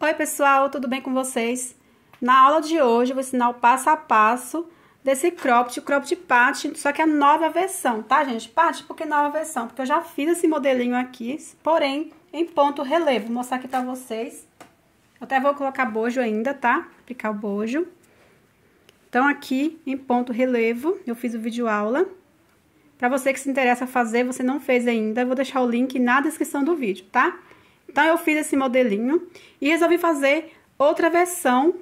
Oi, pessoal, tudo bem com vocês? Na aula de hoje eu vou ensinar o passo a passo desse cropped, cropped patch, só que a nova versão, tá, gente? Patch, porque nova versão? Porque eu já fiz esse modelinho aqui, porém, em ponto relevo. Vou mostrar aqui pra vocês. Eu até vou colocar bojo ainda, tá? Aplicar o bojo. Então, aqui em ponto relevo, eu fiz o vídeo aula. Pra você que se interessa fazer, você não fez ainda, eu vou deixar o link na descrição do vídeo, Tá? Então, eu fiz esse modelinho e resolvi fazer outra versão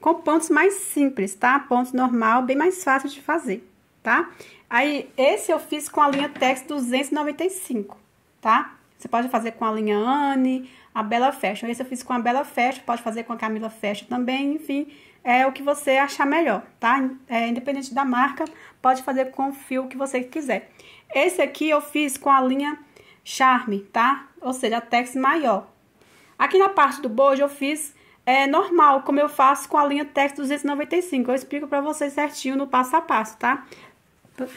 com pontos mais simples, tá? Ponto normal, bem mais fácil de fazer, tá? Aí, esse eu fiz com a linha Tex 295, tá? Você pode fazer com a linha Anne, a Bela Fashion. Esse eu fiz com a Bela Fashion, pode fazer com a Camila Fashion também, enfim. É o que você achar melhor, tá? É, independente da marca, pode fazer com o fio que você quiser. Esse aqui eu fiz com a linha charme, tá? Ou seja, a tex maior. Aqui na parte do bojo eu fiz é, normal, como eu faço com a linha tex 295. Eu explico pra vocês certinho no passo a passo, tá?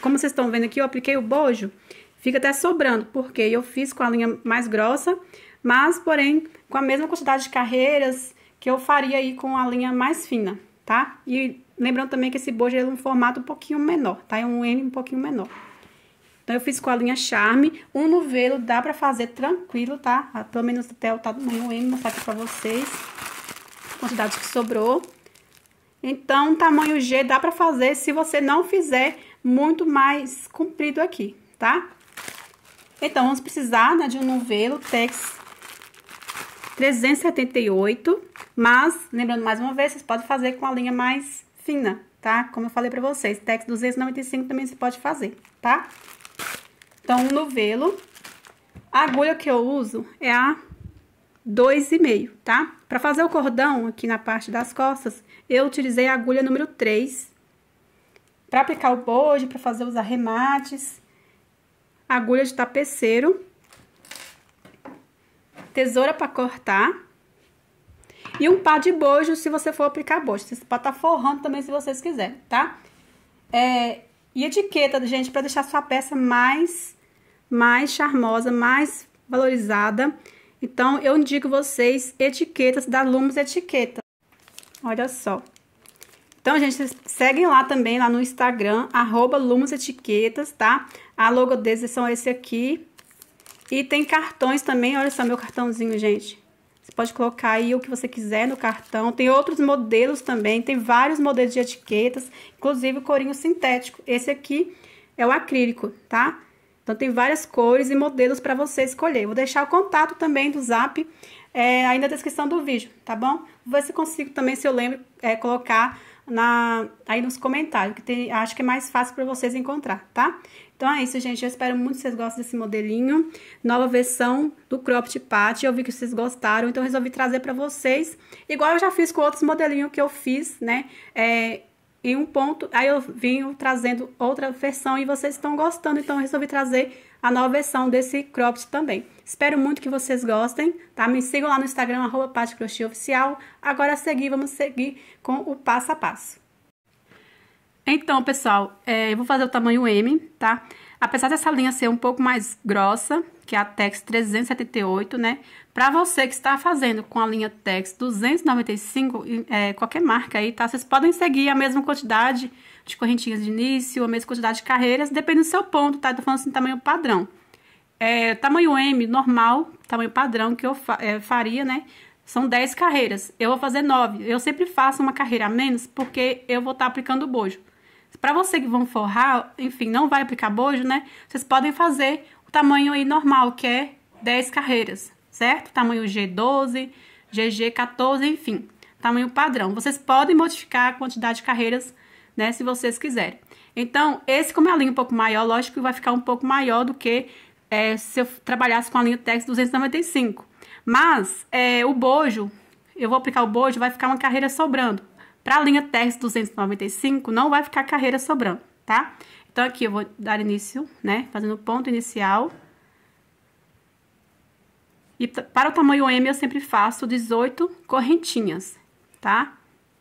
Como vocês estão vendo aqui, eu apliquei o bojo, fica até sobrando, porque eu fiz com a linha mais grossa, mas, porém, com a mesma quantidade de carreiras que eu faria aí com a linha mais fina, tá? E lembrando também que esse bojo é um formato um pouquinho menor, tá? É um M um pouquinho menor. Então, eu fiz com a linha Charme. Um novelo dá pra fazer tranquilo, tá? Ah, pelo menos menos eu tá no tamanho M, mostrar aqui pra vocês. A quantidade que sobrou. Então, tamanho G dá pra fazer se você não fizer muito mais comprido aqui, tá? Então, vamos precisar né, de um novelo Tex 378, mas, lembrando mais uma vez, vocês podem fazer com a linha mais fina, tá? Como eu falei pra vocês, Tex 295 também você pode fazer, tá? Então, um novelo. A agulha que eu uso é a 2,5, tá? Para fazer o cordão aqui na parte das costas, eu utilizei a agulha número 3. Para aplicar o bojo, para fazer os arremates, agulha de tapeceiro, tesoura para cortar e um par de bojo se você for aplicar bojo. Você pode estar tá forrando também se vocês quiserem, tá? É, e etiqueta, gente, para deixar sua peça mais, mais charmosa, mais valorizada. Então, eu indico vocês etiquetas da Lumos Etiqueta. Olha só. Então, gente, vocês seguem lá também, lá no Instagram, arroba tá? A logo deles são esse aqui. E tem cartões também, olha só meu cartãozinho, gente. Você pode colocar aí o que você quiser no cartão. Tem outros modelos também, tem vários modelos de etiquetas, inclusive o corinho sintético. Esse aqui é o acrílico, tá? Então tem várias cores e modelos para você escolher. Vou deixar o contato também do Zap é, aí na descrição do vídeo, tá bom? Vou ver se consigo também, se eu lembro, é, colocar na, aí nos comentários, que tem, acho que é mais fácil para vocês encontrar, tá? Então é isso, gente. Eu espero muito que vocês gostem desse modelinho. Nova versão do cropped patch. Eu vi que vocês gostaram, então resolvi trazer pra vocês. Igual eu já fiz com outros modelinhos que eu fiz, né? É, em um ponto, aí eu vim trazendo outra versão e vocês estão gostando, então eu resolvi trazer a nova versão desse cropped também. Espero muito que vocês gostem, tá? Me sigam lá no Instagram, arroba Oficial. Agora a seguir, vamos seguir com o passo a passo. Então, pessoal, é, eu vou fazer o tamanho M, tá? Apesar dessa linha ser um pouco mais grossa, que é a Tex 378, né? Pra você que está fazendo com a linha Tex 295, é, qualquer marca aí, tá? Vocês podem seguir a mesma quantidade de correntinhas de início, a mesma quantidade de carreiras, depende do seu ponto, tá? Eu tô falando assim, tamanho padrão. É, tamanho M normal, tamanho padrão que eu fa é, faria, né? São 10 carreiras. Eu vou fazer 9. Eu sempre faço uma carreira a menos porque eu vou estar tá aplicando o bojo para você que vão forrar, enfim, não vai aplicar bojo, né? Vocês podem fazer o tamanho aí normal, que é 10 carreiras, certo? Tamanho G12, GG14, enfim, tamanho padrão. Vocês podem modificar a quantidade de carreiras, né, se vocês quiserem. Então, esse, como é a linha um pouco maior, lógico que vai ficar um pouco maior do que é, se eu trabalhasse com a linha Tex 295. Mas, é, o bojo, eu vou aplicar o bojo, vai ficar uma carreira sobrando. Para a linha TRS 295, não vai ficar carreira sobrando, tá? Então, aqui eu vou dar início, né, fazendo ponto inicial. E para o tamanho M, eu sempre faço 18 correntinhas, tá?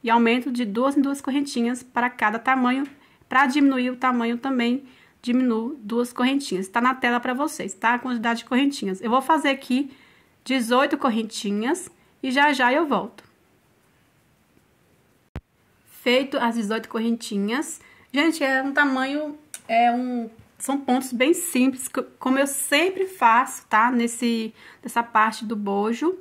E aumento de duas em duas correntinhas para cada tamanho. Para diminuir o tamanho também, diminuo duas correntinhas. Está na tela para vocês, tá? A quantidade de correntinhas. Eu vou fazer aqui 18 correntinhas e já já eu volto. Feito as 18 correntinhas. Gente, é um tamanho, é um, são pontos bem simples, como eu sempre faço, tá? Nesse, nessa parte do bojo.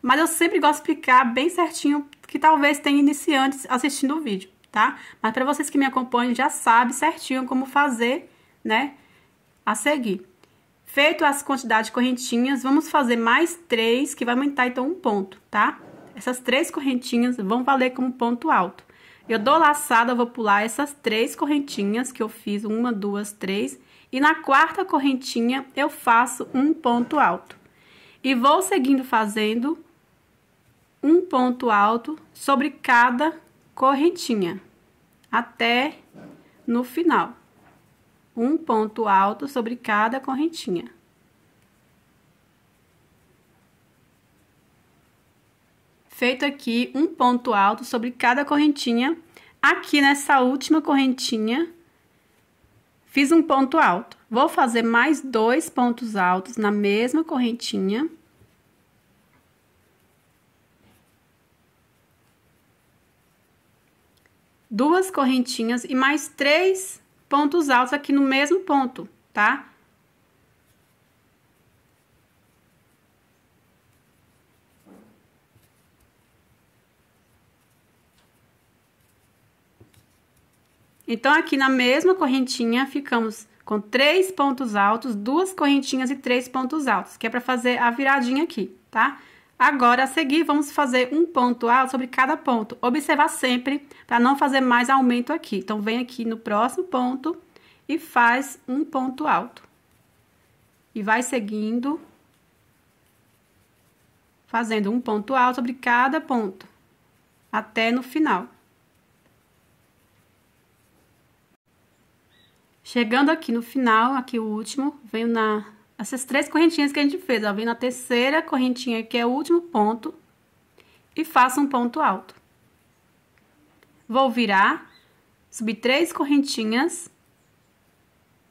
Mas eu sempre gosto de explicar bem certinho, que talvez tenha iniciantes assistindo o vídeo, tá? Mas para vocês que me acompanham, já sabem certinho como fazer, né? A seguir. Feito as quantidades de correntinhas, vamos fazer mais três, que vai aumentar então um ponto, tá? Essas três correntinhas vão valer como ponto alto. Eu dou laçada, vou pular essas três correntinhas que eu fiz, uma, duas, três, e na quarta correntinha eu faço um ponto alto. E vou seguindo fazendo um ponto alto sobre cada correntinha, até no final. Um ponto alto sobre cada correntinha. feito aqui um ponto alto sobre cada correntinha. Aqui nessa última correntinha, fiz um ponto alto. Vou fazer mais dois pontos altos na mesma correntinha. Duas correntinhas e mais três pontos altos aqui no mesmo ponto, tá? Então, aqui na mesma correntinha, ficamos com três pontos altos, duas correntinhas e três pontos altos, que é para fazer a viradinha aqui, tá? Agora, a seguir, vamos fazer um ponto alto sobre cada ponto. Observar sempre para não fazer mais aumento aqui. Então, vem aqui no próximo ponto e faz um ponto alto. E vai seguindo, fazendo um ponto alto sobre cada ponto, até no final. Chegando aqui no final, aqui o último, venho na... Essas três correntinhas que a gente fez, ó, venho na terceira correntinha, que é o último ponto, e faço um ponto alto. Vou virar, subir três correntinhas,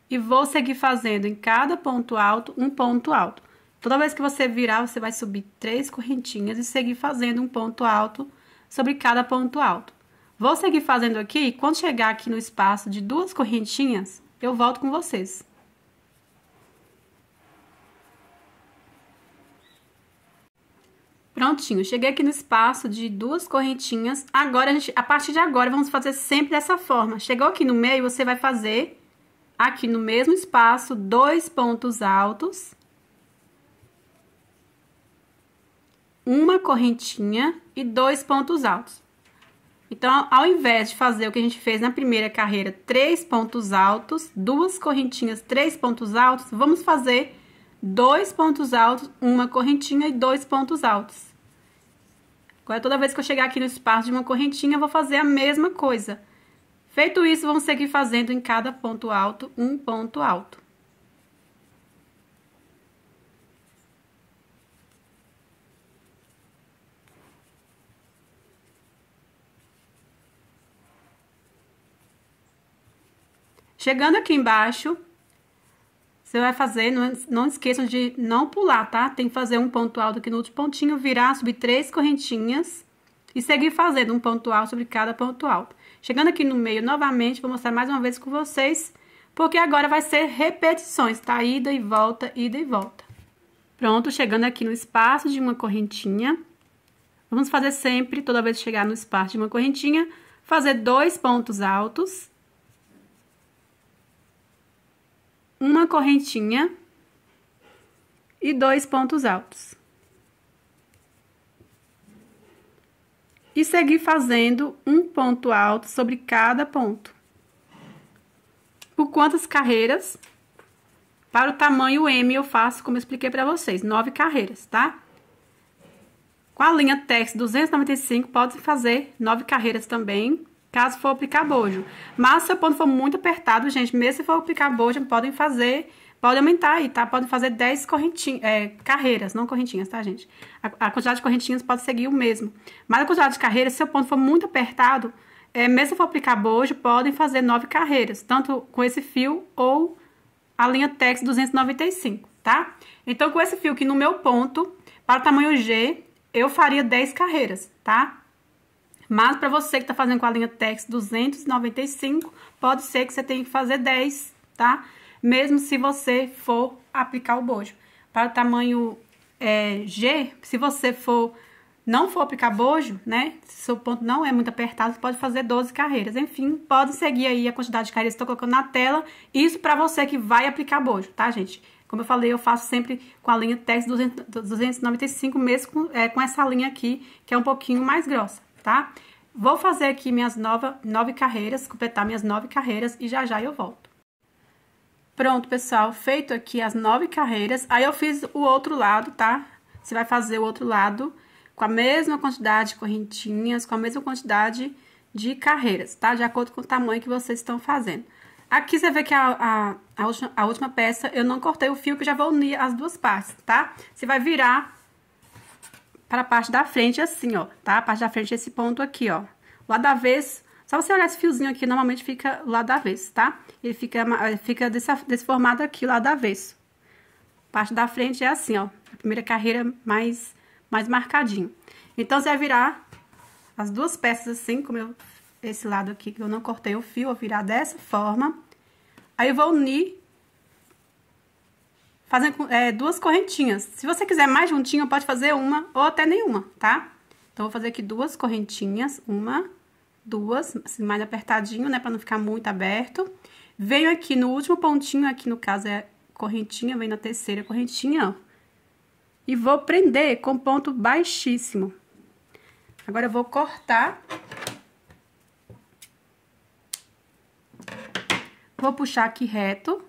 e vou seguir fazendo em cada ponto alto, um ponto alto. Toda vez que você virar, você vai subir três correntinhas e seguir fazendo um ponto alto sobre cada ponto alto. Vou seguir fazendo aqui, e quando chegar aqui no espaço de duas correntinhas, eu volto com vocês. Prontinho, cheguei aqui no espaço de duas correntinhas. Agora, a, gente, a partir de agora, vamos fazer sempre dessa forma. Chegou aqui no meio, você vai fazer aqui no mesmo espaço, dois pontos altos. Uma correntinha e dois pontos altos. Então, ao invés de fazer o que a gente fez na primeira carreira, três pontos altos, duas correntinhas, três pontos altos, vamos fazer dois pontos altos, uma correntinha e dois pontos altos. Agora, toda vez que eu chegar aqui no espaço de uma correntinha, eu vou fazer a mesma coisa. Feito isso, vamos seguir fazendo em cada ponto alto, um ponto alto. Chegando aqui embaixo, você vai fazer, não, não esqueçam de não pular, tá? Tem que fazer um ponto alto aqui no outro pontinho, virar, subir três correntinhas e seguir fazendo um ponto alto sobre cada ponto alto. Chegando aqui no meio novamente, vou mostrar mais uma vez com vocês, porque agora vai ser repetições, tá? Ida e volta, ida e volta. Pronto, chegando aqui no espaço de uma correntinha, vamos fazer sempre, toda vez que chegar no espaço de uma correntinha, fazer dois pontos altos uma correntinha e dois pontos altos. E seguir fazendo um ponto alto sobre cada ponto. Por quantas carreiras? Para o tamanho M eu faço, como eu expliquei para vocês, nove carreiras, tá? Com a linha TEX 295 pode fazer nove carreiras também caso for aplicar bojo. Mas se o ponto for muito apertado, gente, mesmo se for aplicar bojo, podem fazer, podem aumentar aí, tá? Podem fazer 10 correntinhas, é, carreiras, não correntinhas, tá, gente? A, a, quantidade de correntinhas pode seguir o mesmo. Mas a quantidade de carreiras, se o ponto for muito apertado, é, mesmo se for aplicar bojo, podem fazer 9 carreiras, tanto com esse fio ou a linha Tex 295, tá? Então, com esse fio que no meu ponto, para tamanho G, eu faria 10 carreiras, tá? Mas para você que está fazendo com a linha Tex 295, pode ser que você tenha que fazer 10, tá? Mesmo se você for aplicar o bojo. Para o tamanho é, G, se você for não for aplicar bojo, né? Se seu ponto não é muito apertado, você pode fazer 12 carreiras. Enfim, pode seguir aí a quantidade de carreiras que eu tô colocando na tela. Isso para você que vai aplicar bojo, tá, gente? Como eu falei, eu faço sempre com a linha Tex 295, mesmo com, é, com essa linha aqui, que é um pouquinho mais grossa tá? Vou fazer aqui minhas nova, nove carreiras, completar minhas nove carreiras e já já eu volto. Pronto, pessoal, feito aqui as nove carreiras. Aí eu fiz o outro lado, tá? Você vai fazer o outro lado com a mesma quantidade de correntinhas, com a mesma quantidade de carreiras, tá? De acordo com o tamanho que vocês estão fazendo. Aqui você vê que a, a, a, última, a última peça eu não cortei o fio, que já vou unir as duas partes, tá? Você vai virar para a parte da frente assim, ó, tá? A parte da frente é esse ponto aqui, ó. Lado avesso, só você olhar esse fiozinho aqui, normalmente fica lado avesso, tá? Ele fica, eh, fica desse, desse formato aqui, lado avesso. A parte da frente é assim, ó, a primeira carreira mais, mais marcadinho. Então, você vai virar as duas peças assim, como eu, esse lado aqui, que eu não cortei o fio, eu virar dessa forma. Aí, eu vou unir fazendo é, duas correntinhas. Se você quiser mais juntinho, pode fazer uma ou até nenhuma, tá? Então, vou fazer aqui duas correntinhas, uma, duas, assim, mais apertadinho, né, pra não ficar muito aberto. Venho aqui no último pontinho, aqui no caso é correntinha, venho na terceira correntinha, ó. E vou prender com ponto baixíssimo. Agora, eu vou cortar. Vou puxar aqui reto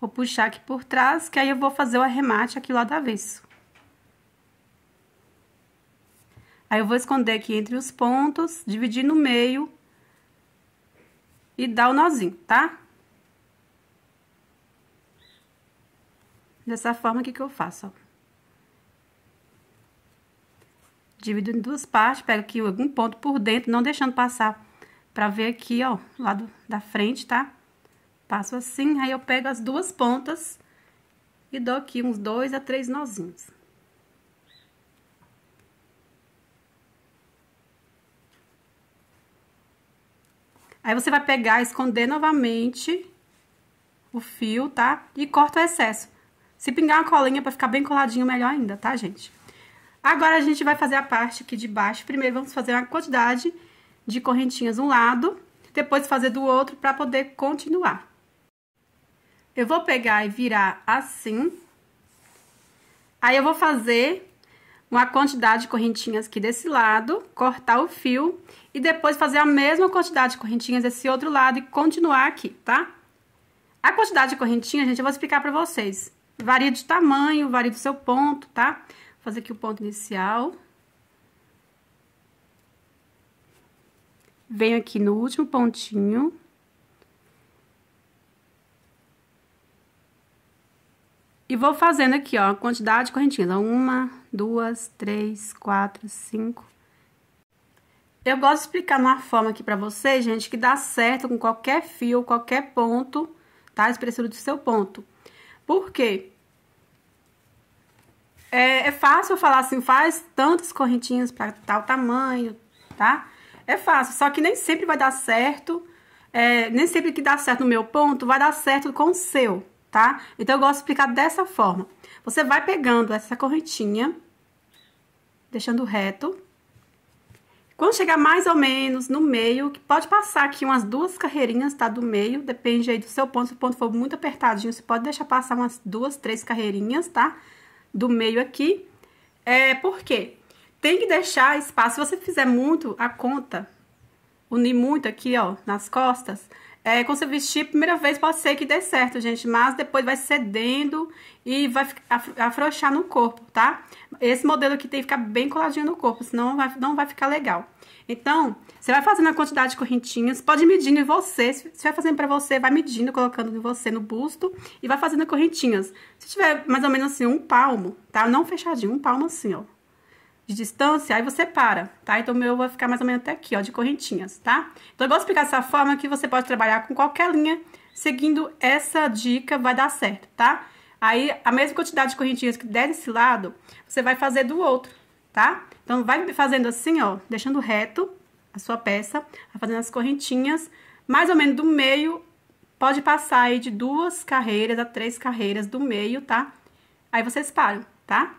Vou puxar aqui por trás, que aí eu vou fazer o arremate aqui lá do avesso. Aí eu vou esconder aqui entre os pontos, dividir no meio e dar o nozinho, tá? Dessa forma aqui que eu faço, ó. Divido em duas partes, pego aqui algum ponto por dentro, não deixando passar pra ver aqui, ó, lado da frente, Tá? Passo assim, aí eu pego as duas pontas e dou aqui uns dois a três nozinhos. Aí você vai pegar, esconder novamente o fio, tá? E corta o excesso. Se pingar uma colinha pra ficar bem coladinho, melhor ainda, tá, gente? Agora, a gente vai fazer a parte aqui de baixo. Primeiro, vamos fazer uma quantidade de correntinhas um lado, depois fazer do outro pra poder continuar. Eu vou pegar e virar assim. Aí, eu vou fazer uma quantidade de correntinhas aqui desse lado, cortar o fio e depois fazer a mesma quantidade de correntinhas desse outro lado e continuar aqui, tá? A quantidade de correntinha, gente, eu vou explicar pra vocês. Varia de tamanho, varia do seu ponto, tá? Vou fazer aqui o ponto inicial. Venho aqui no último pontinho. E vou fazendo aqui, ó, quantidade de correntinhas. Então, uma, duas, três, quatro, cinco. Eu gosto de explicar numa forma aqui pra vocês, gente, que dá certo com qualquer fio, qualquer ponto, tá? Espessura do seu ponto. Por quê? É, é fácil falar assim, faz tantas correntinhas pra tal tamanho, tá? É fácil, só que nem sempre vai dar certo... É, nem sempre que dá certo no meu ponto, vai dar certo com o seu tá? Então, eu gosto de explicar dessa forma. Você vai pegando essa correntinha, deixando reto. Quando chegar mais ou menos no meio, que pode passar aqui umas duas carreirinhas, tá? Do meio, depende aí do seu ponto. Se o ponto for muito apertadinho, você pode deixar passar umas duas, três carreirinhas, tá? Do meio aqui. É, por quê? Tem que deixar espaço. Se você fizer muito a conta, unir muito aqui, ó, nas costas, é, quando você vestir primeira vez, pode ser que dê certo, gente, mas depois vai cedendo e vai afrouxar no corpo, tá? Esse modelo aqui tem que ficar bem coladinho no corpo, senão vai, não vai ficar legal. Então, você vai fazendo a quantidade de correntinhas, pode medindo em você, se vai fazendo pra você, vai medindo, colocando em você no busto e vai fazendo correntinhas. Se tiver mais ou menos assim, um palmo, tá? Não fechadinho, um palmo assim, ó de distância, aí você para, tá? Então, o meu vai ficar mais ou menos até aqui, ó, de correntinhas, tá? Então, eu gosto de explicar dessa forma que você pode trabalhar com qualquer linha, seguindo essa dica vai dar certo, tá? Aí, a mesma quantidade de correntinhas que der desse lado, você vai fazer do outro, tá? Então, vai fazendo assim, ó, deixando reto a sua peça, vai fazendo as correntinhas, mais ou menos do meio, pode passar aí de duas carreiras a três carreiras do meio, tá? Aí, vocês param, tá?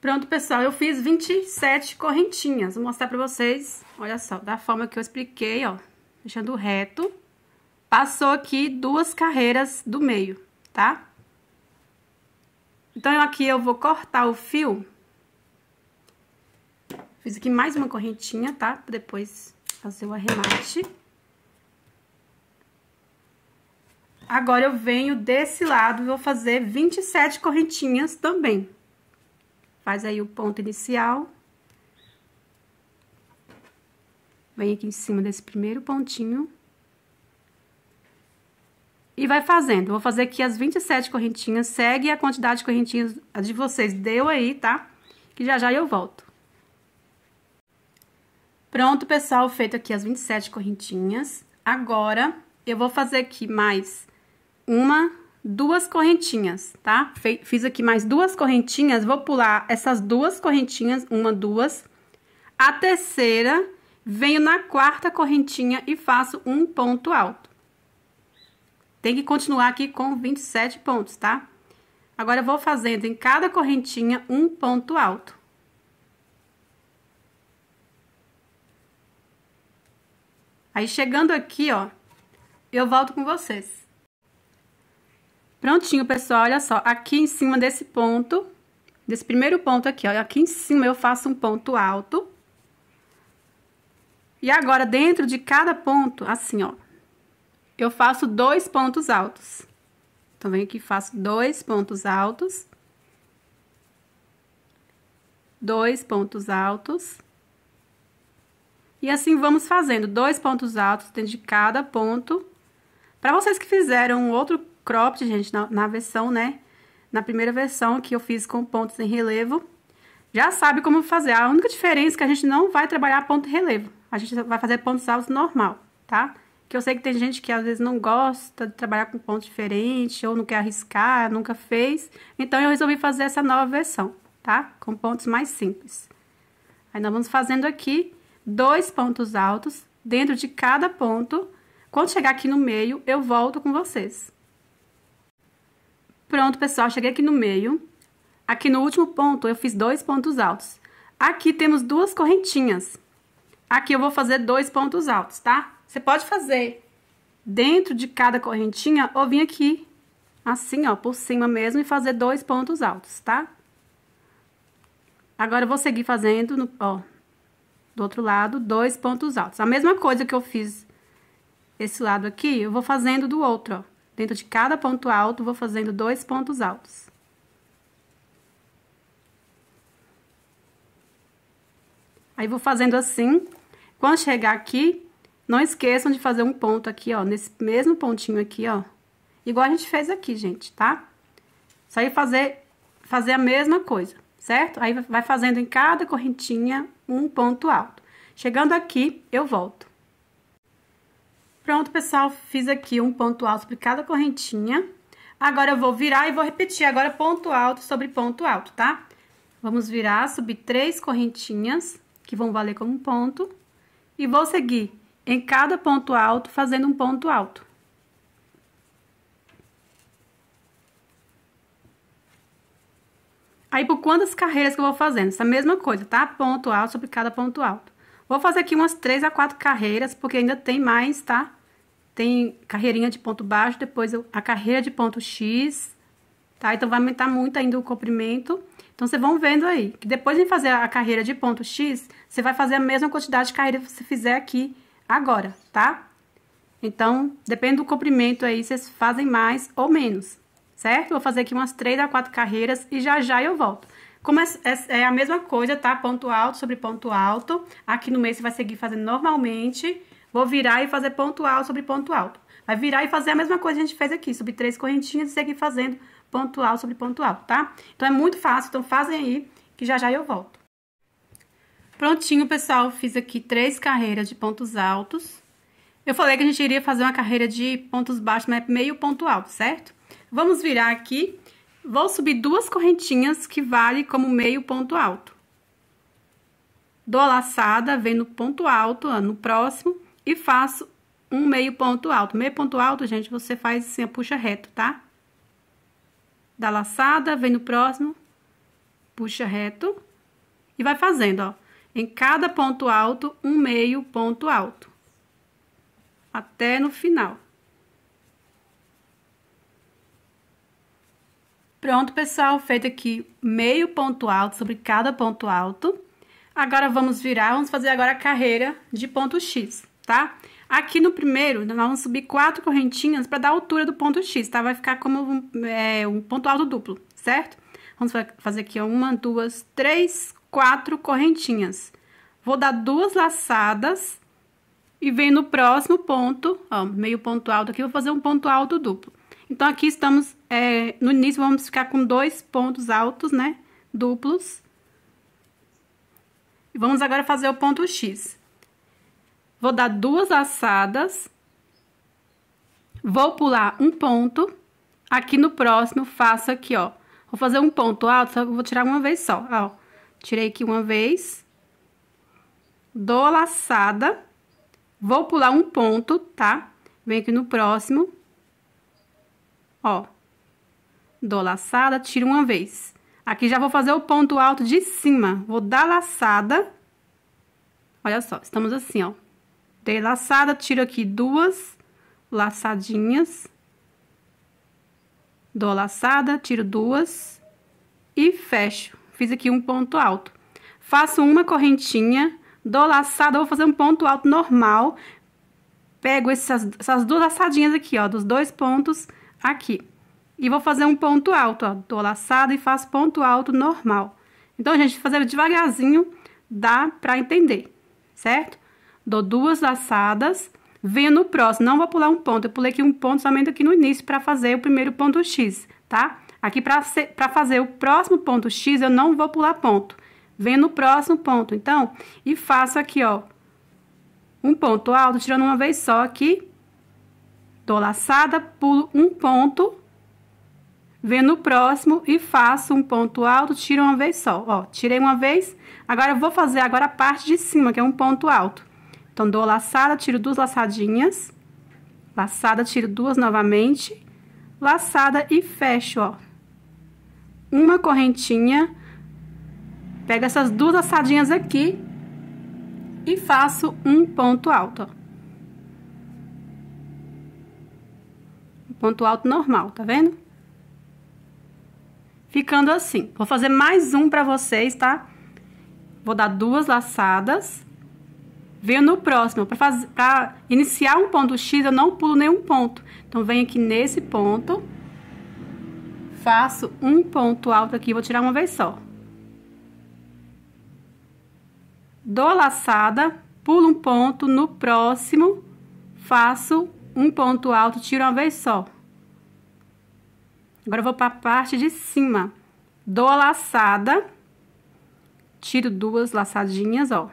Pronto, pessoal, eu fiz 27 correntinhas. Vou mostrar pra vocês, olha só, da forma que eu expliquei, ó. Deixando reto. Passou aqui duas carreiras do meio, tá? Então, aqui eu vou cortar o fio. Fiz aqui mais uma correntinha, tá? Pra depois fazer o arremate. Agora, eu venho desse lado e vou fazer 27 correntinhas também faz aí o ponto inicial. Vem aqui em cima desse primeiro pontinho. E vai fazendo. Vou fazer aqui as 27 correntinhas. Segue a quantidade de correntinhas a de vocês deu aí, tá? Que já já eu volto. Pronto, pessoal, feito aqui as 27 correntinhas. Agora, eu vou fazer aqui mais uma, duas correntinhas, tá? Fiz aqui mais duas correntinhas, vou pular essas duas correntinhas, uma, duas. A terceira, venho na quarta correntinha e faço um ponto alto. Tem que continuar aqui com 27 pontos, tá? Agora, eu vou fazendo em cada correntinha um ponto alto. Aí, chegando aqui, ó, eu volto com vocês. Prontinho, pessoal, olha só, aqui em cima desse ponto, desse primeiro ponto aqui, olha, aqui em cima eu faço um ponto alto. E agora, dentro de cada ponto, assim, ó, eu faço dois pontos altos. Então, venho aqui e faço dois pontos altos. Dois pontos altos. E assim vamos fazendo dois pontos altos dentro de cada ponto. Para vocês que fizeram outro cropped, gente, na, na versão, né? Na primeira versão que eu fiz com pontos em relevo. Já sabe como fazer. A única diferença é que a gente não vai trabalhar ponto em relevo. A gente vai fazer pontos altos normal, tá? Que eu sei que tem gente que às vezes não gosta de trabalhar com ponto diferente, ou não quer arriscar, nunca fez. Então, eu resolvi fazer essa nova versão, tá? Com pontos mais simples. Aí, nós vamos fazendo aqui dois pontos altos dentro de cada ponto. Quando chegar aqui no meio, eu volto com vocês. Pronto, pessoal, cheguei aqui no meio. Aqui no último ponto, eu fiz dois pontos altos. Aqui temos duas correntinhas. Aqui eu vou fazer dois pontos altos, tá? Você pode fazer dentro de cada correntinha ou vir aqui assim, ó, por cima mesmo e fazer dois pontos altos, tá? Agora, eu vou seguir fazendo, no, ó, do outro lado, dois pontos altos. A mesma coisa que eu fiz esse lado aqui, eu vou fazendo do outro, ó. Dentro de cada ponto alto, vou fazendo dois pontos altos. Aí, vou fazendo assim. Quando chegar aqui, não esqueçam de fazer um ponto aqui, ó, nesse mesmo pontinho aqui, ó. Igual a gente fez aqui, gente, tá? Sair é fazer, fazer a mesma coisa, certo? Aí, vai fazendo em cada correntinha um ponto alto. Chegando aqui, eu volto. Pronto, pessoal, fiz aqui um ponto alto sobre cada correntinha. Agora, eu vou virar e vou repetir agora ponto alto sobre ponto alto, tá? Vamos virar, subir três correntinhas, que vão valer como ponto. E vou seguir em cada ponto alto, fazendo um ponto alto. Aí, por quantas carreiras que eu vou fazendo? Essa mesma coisa, tá? Ponto alto sobre cada ponto alto. Vou fazer aqui umas três a quatro carreiras, porque ainda tem mais, tá? tem carreirinha de ponto baixo, depois a carreira de ponto X, tá? Então, vai aumentar muito ainda o comprimento. Então, vocês vão vendo aí, que depois de fazer a carreira de ponto X, você vai fazer a mesma quantidade de carreira que você fizer aqui agora, tá? Então, depende do comprimento aí, vocês fazem mais ou menos, certo? Vou fazer aqui umas três a quatro carreiras e já já eu volto. Como é, é, é a mesma coisa, tá? Ponto alto sobre ponto alto. Aqui no meio você vai seguir fazendo normalmente Vou virar e fazer ponto alto sobre ponto alto. Vai virar e fazer a mesma coisa que a gente fez aqui, subir três correntinhas e seguir fazendo ponto alto sobre ponto alto, tá? Então é muito fácil, então fazem aí que já já eu volto. Prontinho, pessoal, fiz aqui três carreiras de pontos altos. Eu falei que a gente iria fazer uma carreira de pontos baixos, mas é meio ponto alto, certo? Vamos virar aqui, vou subir duas correntinhas que vale como meio ponto alto. Dou a laçada, vem no ponto alto, ó, no próximo, e faço um meio ponto alto. Meio ponto alto, gente, você faz assim, puxa reto, tá? Dá laçada, vem no próximo, puxa reto e vai fazendo, ó. Em cada ponto alto, um meio ponto alto. Até no final. Pronto, pessoal, feito aqui meio ponto alto sobre cada ponto alto. Agora, vamos virar, vamos fazer agora a carreira de ponto X tá? Aqui no primeiro, nós vamos subir quatro correntinhas para dar a altura do ponto X, tá? Vai ficar como é, um ponto alto duplo, certo? Vamos fazer aqui uma, duas, três, quatro correntinhas. Vou dar duas laçadas e venho no próximo ponto, ó, meio ponto alto aqui, vou fazer um ponto alto duplo. Então, aqui estamos, é, no início, vamos ficar com dois pontos altos, né, duplos. E vamos agora fazer o ponto X. Vou dar duas assadas. Vou pular um ponto. Aqui no próximo, faço aqui, ó. Vou fazer um ponto alto, só que eu vou tirar uma vez só, ó. Tirei aqui uma vez. Dou a laçada. Vou pular um ponto, tá? Venho aqui no próximo. Ó. Dou laçada, tiro uma vez. Aqui já vou fazer o ponto alto de cima. Vou dar laçada. Olha só, estamos assim, ó. Dei laçada, tiro aqui duas laçadinhas. Dou laçada, tiro duas e fecho. Fiz aqui um ponto alto. Faço uma correntinha, dou laçada, vou fazer um ponto alto normal. Pego essas, essas duas laçadinhas aqui, ó, dos dois pontos aqui. E vou fazer um ponto alto, ó, dou laçada e faço ponto alto normal. Então, gente, fazer devagarzinho dá pra entender, certo? dou duas laçadas, venho no próximo, não vou pular um ponto, eu pulei aqui um ponto somente aqui no início para fazer o primeiro ponto X, tá? Aqui para fazer o próximo ponto X, eu não vou pular ponto. Venho no próximo ponto, então, e faço aqui, ó, um ponto alto, tirando uma vez só aqui, dou laçada, pulo um ponto, venho no próximo e faço um ponto alto, tiro uma vez só, ó, tirei uma vez, agora eu vou fazer agora a parte de cima, que é um ponto alto. Então, dou laçada, tiro duas laçadinhas, laçada, tiro duas novamente, laçada e fecho, ó. Uma correntinha, pego essas duas laçadinhas aqui e faço um ponto alto, ó. ponto alto normal, tá vendo? Ficando assim. Vou fazer mais um pra vocês, tá? Vou dar duas laçadas venho no próximo. Para iniciar um ponto X, eu não pulo nenhum ponto. Então, venho aqui nesse ponto, faço um ponto alto aqui, vou tirar uma vez só. Dou a laçada, pulo um ponto, no próximo, faço um ponto alto, tiro uma vez só. Agora, eu vou para a parte de cima. Dou a laçada, tiro duas laçadinhas, ó.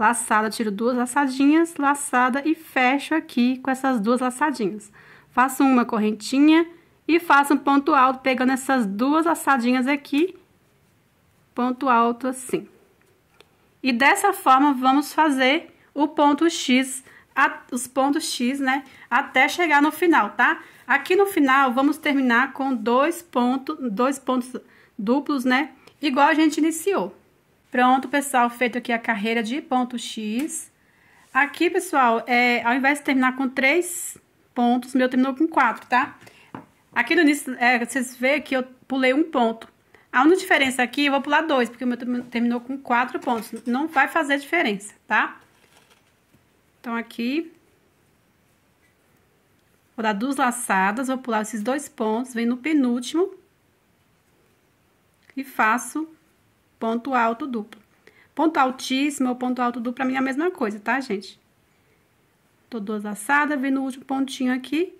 Laçada, tiro duas laçadinhas, laçada e fecho aqui com essas duas laçadinhas. Faço uma correntinha e faço um ponto alto pegando essas duas laçadinhas aqui, ponto alto assim. E dessa forma, vamos fazer o ponto X os pontos X, né? Até chegar no final, tá? Aqui no final, vamos terminar com dois pontos, dois pontos duplos, né? Igual a gente iniciou. Pronto, pessoal, feito aqui a carreira de ponto X. Aqui, pessoal, é, ao invés de terminar com três pontos, meu terminou com quatro, tá? Aqui no início, é, vocês veem que eu pulei um ponto. A única diferença aqui, eu vou pular dois, porque o meu terminou com quatro pontos. Não vai fazer diferença, tá? Então, aqui... Vou dar duas laçadas, vou pular esses dois pontos, vem no penúltimo. E faço ponto alto duplo. Ponto altíssimo ou ponto alto duplo, pra mim é a mesma coisa, tá, gente? Tô duas laçadas, vem no último pontinho aqui.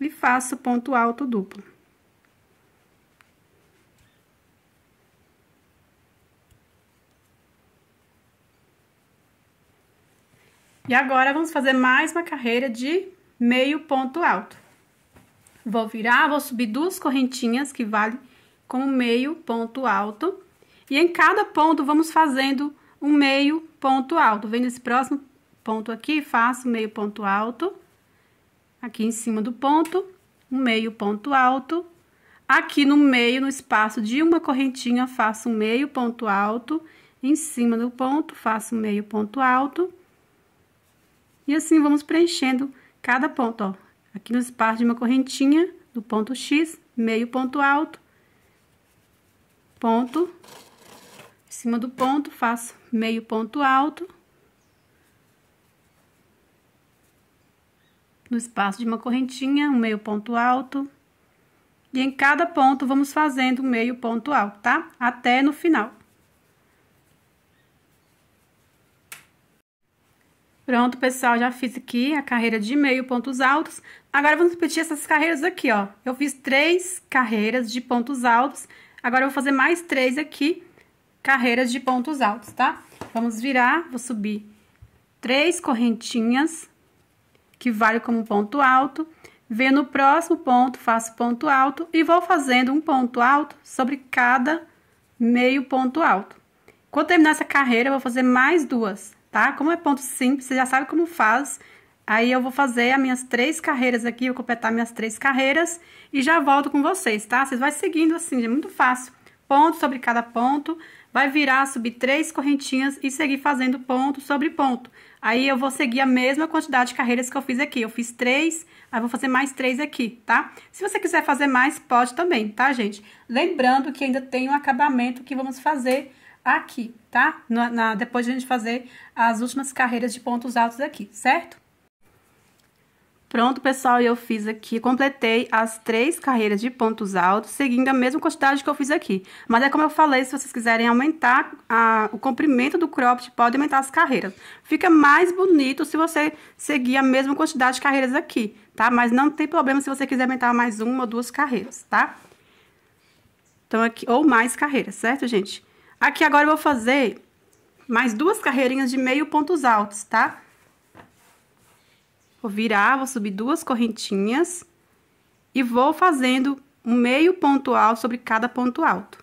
E faço ponto alto duplo. E agora, vamos fazer mais uma carreira de meio ponto alto. Vou virar, vou subir duas correntinhas que vale com meio ponto alto. E em cada ponto, vamos fazendo um meio ponto alto. Vem nesse próximo ponto aqui, faço meio ponto alto. Aqui em cima do ponto, um meio ponto alto. Aqui no meio, no espaço de uma correntinha, faço um meio ponto alto. Em cima do ponto, faço meio ponto alto. E assim, vamos preenchendo cada ponto, ó. Aqui no espaço de uma correntinha, do ponto X, meio ponto alto ponto, em cima do ponto, faço meio ponto alto. No espaço de uma correntinha, um meio ponto alto. E em cada ponto, vamos fazendo um meio ponto alto, tá? Até no final. Pronto, pessoal, já fiz aqui a carreira de meio pontos altos. Agora, vamos repetir essas carreiras aqui, ó. Eu fiz três carreiras de pontos altos Agora, eu vou fazer mais três aqui, carreiras de pontos altos, tá? Vamos virar, vou subir três correntinhas, que vale como ponto alto. Vê no próximo ponto, faço ponto alto e vou fazendo um ponto alto sobre cada meio ponto alto. Quando terminar essa carreira, eu vou fazer mais duas, tá? Como é ponto simples, você já sabe como faz, Aí eu vou fazer as minhas três carreiras aqui, vou completar minhas três carreiras e já volto com vocês, tá? Vocês vai seguindo assim, é muito fácil. Ponto sobre cada ponto, vai virar, subir três correntinhas e seguir fazendo ponto sobre ponto. Aí eu vou seguir a mesma quantidade de carreiras que eu fiz aqui. Eu fiz três, aí vou fazer mais três aqui, tá? Se você quiser fazer mais, pode também, tá, gente? Lembrando que ainda tem um acabamento que vamos fazer aqui, tá? Na, na depois de a gente fazer as últimas carreiras de pontos altos aqui, certo? Pronto, pessoal, eu fiz aqui, completei as três carreiras de pontos altos, seguindo a mesma quantidade que eu fiz aqui. Mas é como eu falei, se vocês quiserem aumentar a, o comprimento do cropped, pode aumentar as carreiras. Fica mais bonito se você seguir a mesma quantidade de carreiras aqui, tá? Mas não tem problema se você quiser aumentar mais uma ou duas carreiras, tá? Então, aqui, ou mais carreiras, certo, gente? Aqui agora eu vou fazer mais duas carreirinhas de meio pontos altos, tá? Vou virar, vou subir duas correntinhas e vou fazendo um meio ponto alto sobre cada ponto alto.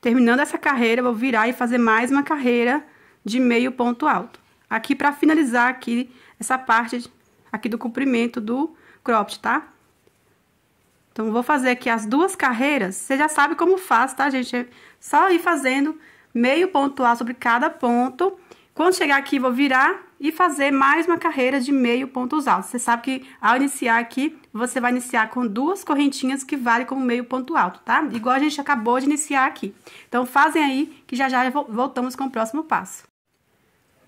Terminando essa carreira, vou virar e fazer mais uma carreira de meio ponto alto. Aqui, para finalizar aqui, essa parte aqui do comprimento do cropped, tá? Então, vou fazer aqui as duas carreiras. Você já sabe como faz, tá, gente? É só ir fazendo meio pontual sobre cada ponto. Quando chegar aqui, vou virar e fazer mais uma carreira de meio pontos altos. Você sabe que ao iniciar aqui, você vai iniciar com duas correntinhas que vale como meio ponto alto, tá? Igual a gente acabou de iniciar aqui. Então, fazem aí que já já voltamos com o próximo passo.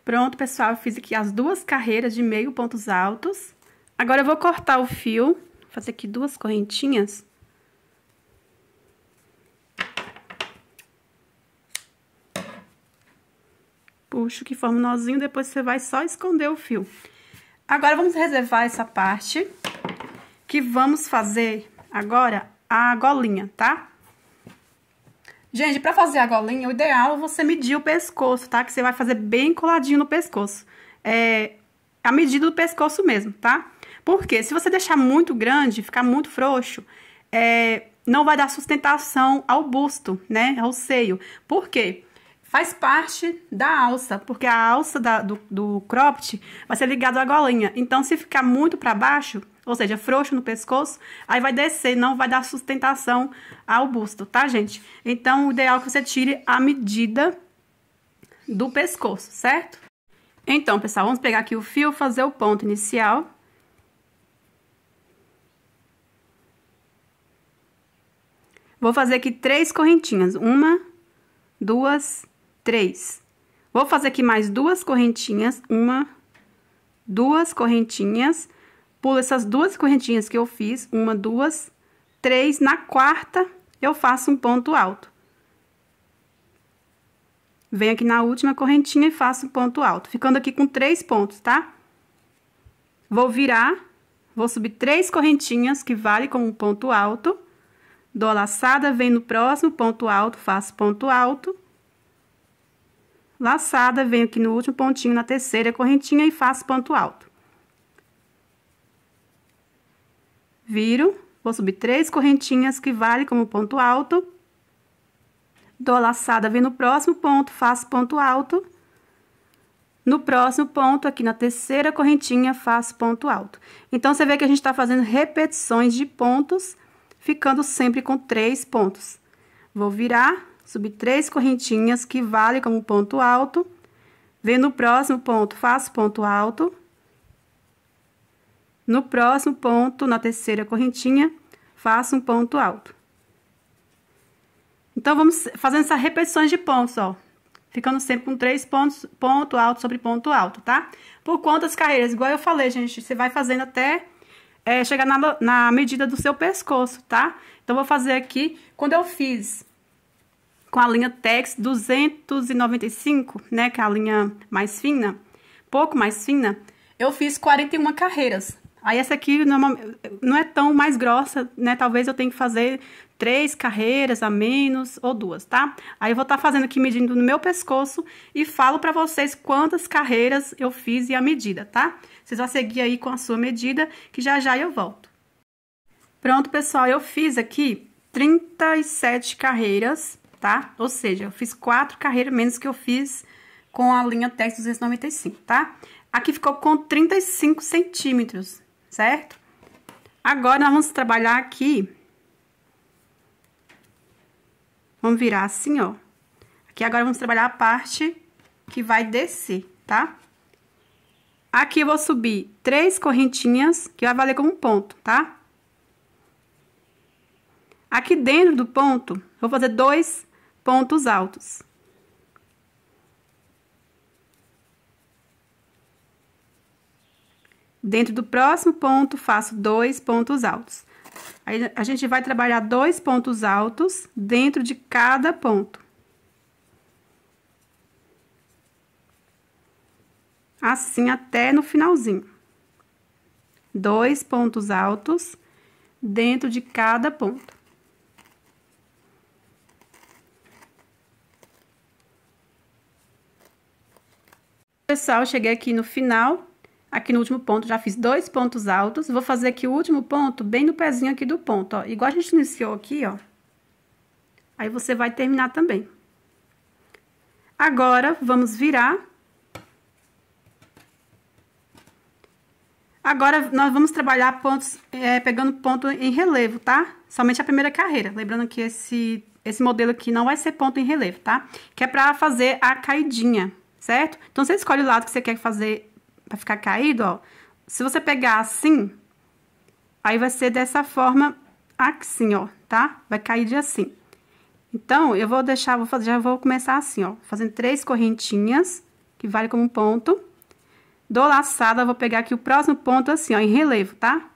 Pronto, pessoal, eu fiz aqui as duas carreiras de meio pontos altos. Agora, eu vou cortar o fio, fazer aqui duas correntinhas puxo, que forma um nozinho, depois você vai só esconder o fio. Agora, vamos reservar essa parte, que vamos fazer agora a golinha, tá? Gente, pra fazer a golinha, o ideal é você medir o pescoço, tá? Que você vai fazer bem coladinho no pescoço. É a medida do pescoço mesmo, tá? Porque se você deixar muito grande, ficar muito frouxo, é, não vai dar sustentação ao busto, né? Ao seio. Por quê? faz parte da alça, porque a alça da, do, do cropped vai ser ligada à golinha. Então, se ficar muito para baixo, ou seja, frouxo no pescoço, aí vai descer, não vai dar sustentação ao busto, tá, gente? Então, o ideal é que você tire a medida do pescoço, certo? Então, pessoal, vamos pegar aqui o fio, fazer o ponto inicial. Vou fazer aqui três correntinhas, uma, duas três. Vou fazer aqui mais duas correntinhas, uma, duas correntinhas, pulo essas duas correntinhas que eu fiz, uma, duas, três, na quarta eu faço um ponto alto. Venho aqui na última correntinha e faço um ponto alto, ficando aqui com três pontos, tá? Vou virar, vou subir três correntinhas, que vale como um ponto alto, dou a laçada, venho no próximo ponto alto, faço ponto alto Laçada, venho aqui no último pontinho, na terceira correntinha e faço ponto alto. Viro, vou subir três correntinhas que vale como ponto alto. Dou laçada, venho no próximo ponto, faço ponto alto. No próximo ponto, aqui na terceira correntinha, faço ponto alto. Então, você vê que a gente tá fazendo repetições de pontos, ficando sempre com três pontos. Vou virar, subir três correntinhas que vale como ponto alto. Vem no próximo ponto, faço ponto alto. No próximo ponto, na terceira correntinha, faço um ponto alto. Então, vamos fazendo essas repetições de pontos, ó. Ficando sempre com três pontos, ponto alto sobre ponto alto, tá? Por quantas carreiras? Igual eu falei, gente, você vai fazendo até é, chegar na, na medida do seu pescoço, tá? Então, vou fazer aqui, quando eu fiz com a linha Tex 295, né, que é a linha mais fina, pouco mais fina, eu fiz 41 carreiras. Aí essa aqui não é, não é tão mais grossa, né? Talvez eu tenha que fazer três carreiras a menos ou duas, tá? Aí eu vou estar tá fazendo aqui medindo no meu pescoço e falo para vocês quantas carreiras eu fiz e a medida, tá? Vocês vão seguir aí com a sua medida, que já já eu volto. Pronto, pessoal, eu fiz aqui 37 carreiras tá? Ou seja, eu fiz quatro carreiras menos que eu fiz com a linha TEX 295, tá? Aqui ficou com 35 centímetros, certo? Agora, nós vamos trabalhar aqui. Vamos virar assim, ó. Aqui agora vamos trabalhar a parte que vai descer, tá? Aqui eu vou subir três correntinhas, que vai valer como ponto, tá? Aqui dentro do ponto, eu vou fazer dois pontos altos. Dentro do próximo ponto, faço dois pontos altos. Aí, a gente vai trabalhar dois pontos altos dentro de cada ponto. Assim até no finalzinho. Dois pontos altos dentro de cada ponto. pessoal, cheguei aqui no final, aqui no último ponto, já fiz dois pontos altos. Vou fazer aqui o último ponto bem no pezinho aqui do ponto, ó. Igual a gente iniciou aqui, ó. Aí você vai terminar também. Agora, vamos virar. Agora, nós vamos trabalhar pontos, é, pegando ponto em relevo, tá? Somente a primeira carreira. Lembrando que esse, esse modelo aqui não vai ser ponto em relevo, tá? Que é pra fazer a caidinha certo? Então, você escolhe o lado que você quer fazer para ficar caído, ó. Se você pegar assim, aí vai ser dessa forma assim, ó, tá? Vai cair de assim. Então, eu vou deixar, vou fazer, já vou começar assim, ó, fazendo três correntinhas, que vale como ponto. Dou laçada, vou pegar aqui o próximo ponto assim, ó, em relevo, tá?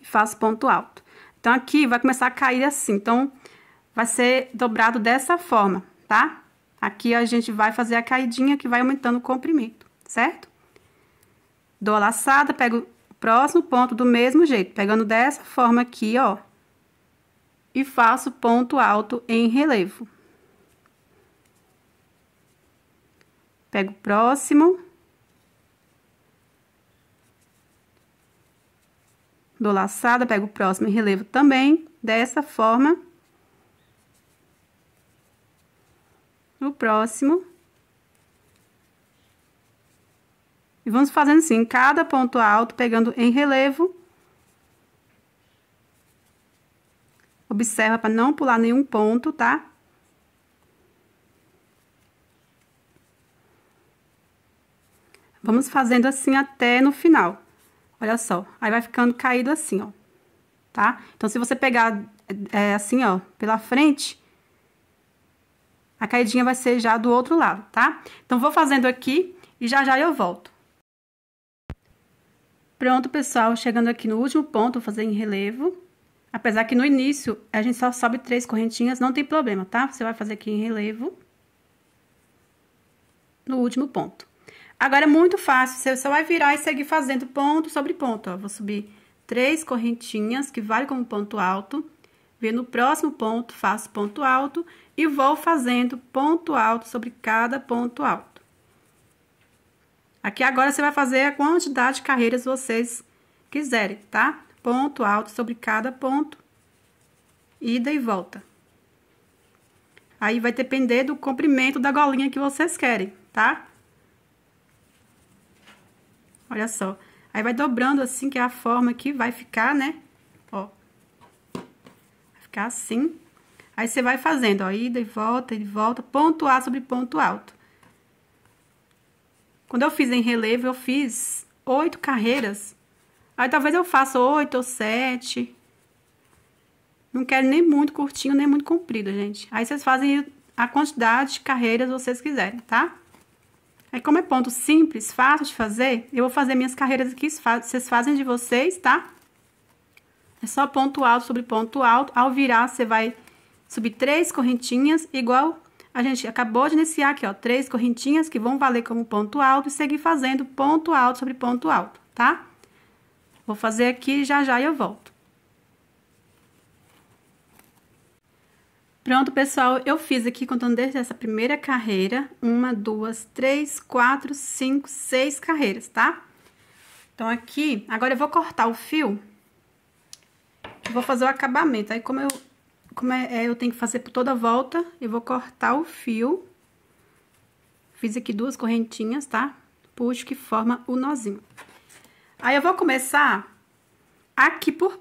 E faço ponto alto. Então, aqui vai começar a cair assim, então, vai ser dobrado dessa forma, tá? Aqui a gente vai fazer a caidinha que vai aumentando o comprimento, certo? Dou a laçada, pego o próximo ponto do mesmo jeito, pegando dessa forma aqui, ó. E faço ponto alto em relevo. Pego o próximo. Dou laçada, pego o próximo em relevo também, dessa forma. no próximo. E vamos fazendo assim, cada ponto alto, pegando em relevo. Observa para não pular nenhum ponto, tá? Vamos fazendo assim até no final. Olha só, aí vai ficando caído assim, ó. Tá? Então, se você pegar é, é assim, ó, pela frente, a caidinha vai ser já do outro lado, tá? Então, vou fazendo aqui e já já eu volto. Pronto, pessoal, chegando aqui no último ponto, vou fazer em relevo. Apesar que no início a gente só sobe três correntinhas, não tem problema, tá? Você vai fazer aqui em relevo no último ponto. Agora é muito fácil, você só vai virar e seguir fazendo ponto sobre ponto, ó. Vou subir três correntinhas, que vale como ponto alto. Vê no próximo ponto, faço ponto alto e vou fazendo ponto alto sobre cada ponto alto. Aqui agora você vai fazer a quantidade de carreiras vocês quiserem, tá? Ponto alto sobre cada ponto, ida e volta. Aí vai depender do comprimento da golinha que vocês querem, tá? Olha só. Aí vai dobrando assim, que é a forma que vai ficar, né? Ó. Vai ficar assim. Aí você vai fazendo, ó, ida e volta, e volta, ponto A sobre ponto alto. Quando eu fiz em relevo, eu fiz oito carreiras. Aí talvez eu faça oito ou sete. Não quero nem muito curtinho, nem muito comprido, gente. Aí vocês fazem a quantidade de carreiras vocês quiserem, tá? Aí, como é ponto simples, fácil de fazer, eu vou fazer minhas carreiras aqui, vocês fazem de vocês, tá? É só ponto alto sobre ponto alto. Ao virar, você vai subir três correntinhas, igual a gente acabou de iniciar aqui, ó, três correntinhas que vão valer como ponto alto e seguir fazendo ponto alto sobre ponto alto, tá? Vou fazer aqui já já eu volto. Pronto, pessoal, eu fiz aqui, contando desde essa primeira carreira, uma, duas, três, quatro, cinco, seis carreiras, tá? Então, aqui, agora eu vou cortar o fio, vou fazer o acabamento. Aí, como eu como é, é, eu tenho que fazer por toda a volta, eu vou cortar o fio. Fiz aqui duas correntinhas, tá? Puxo que forma o nozinho. Aí eu vou começar aqui por,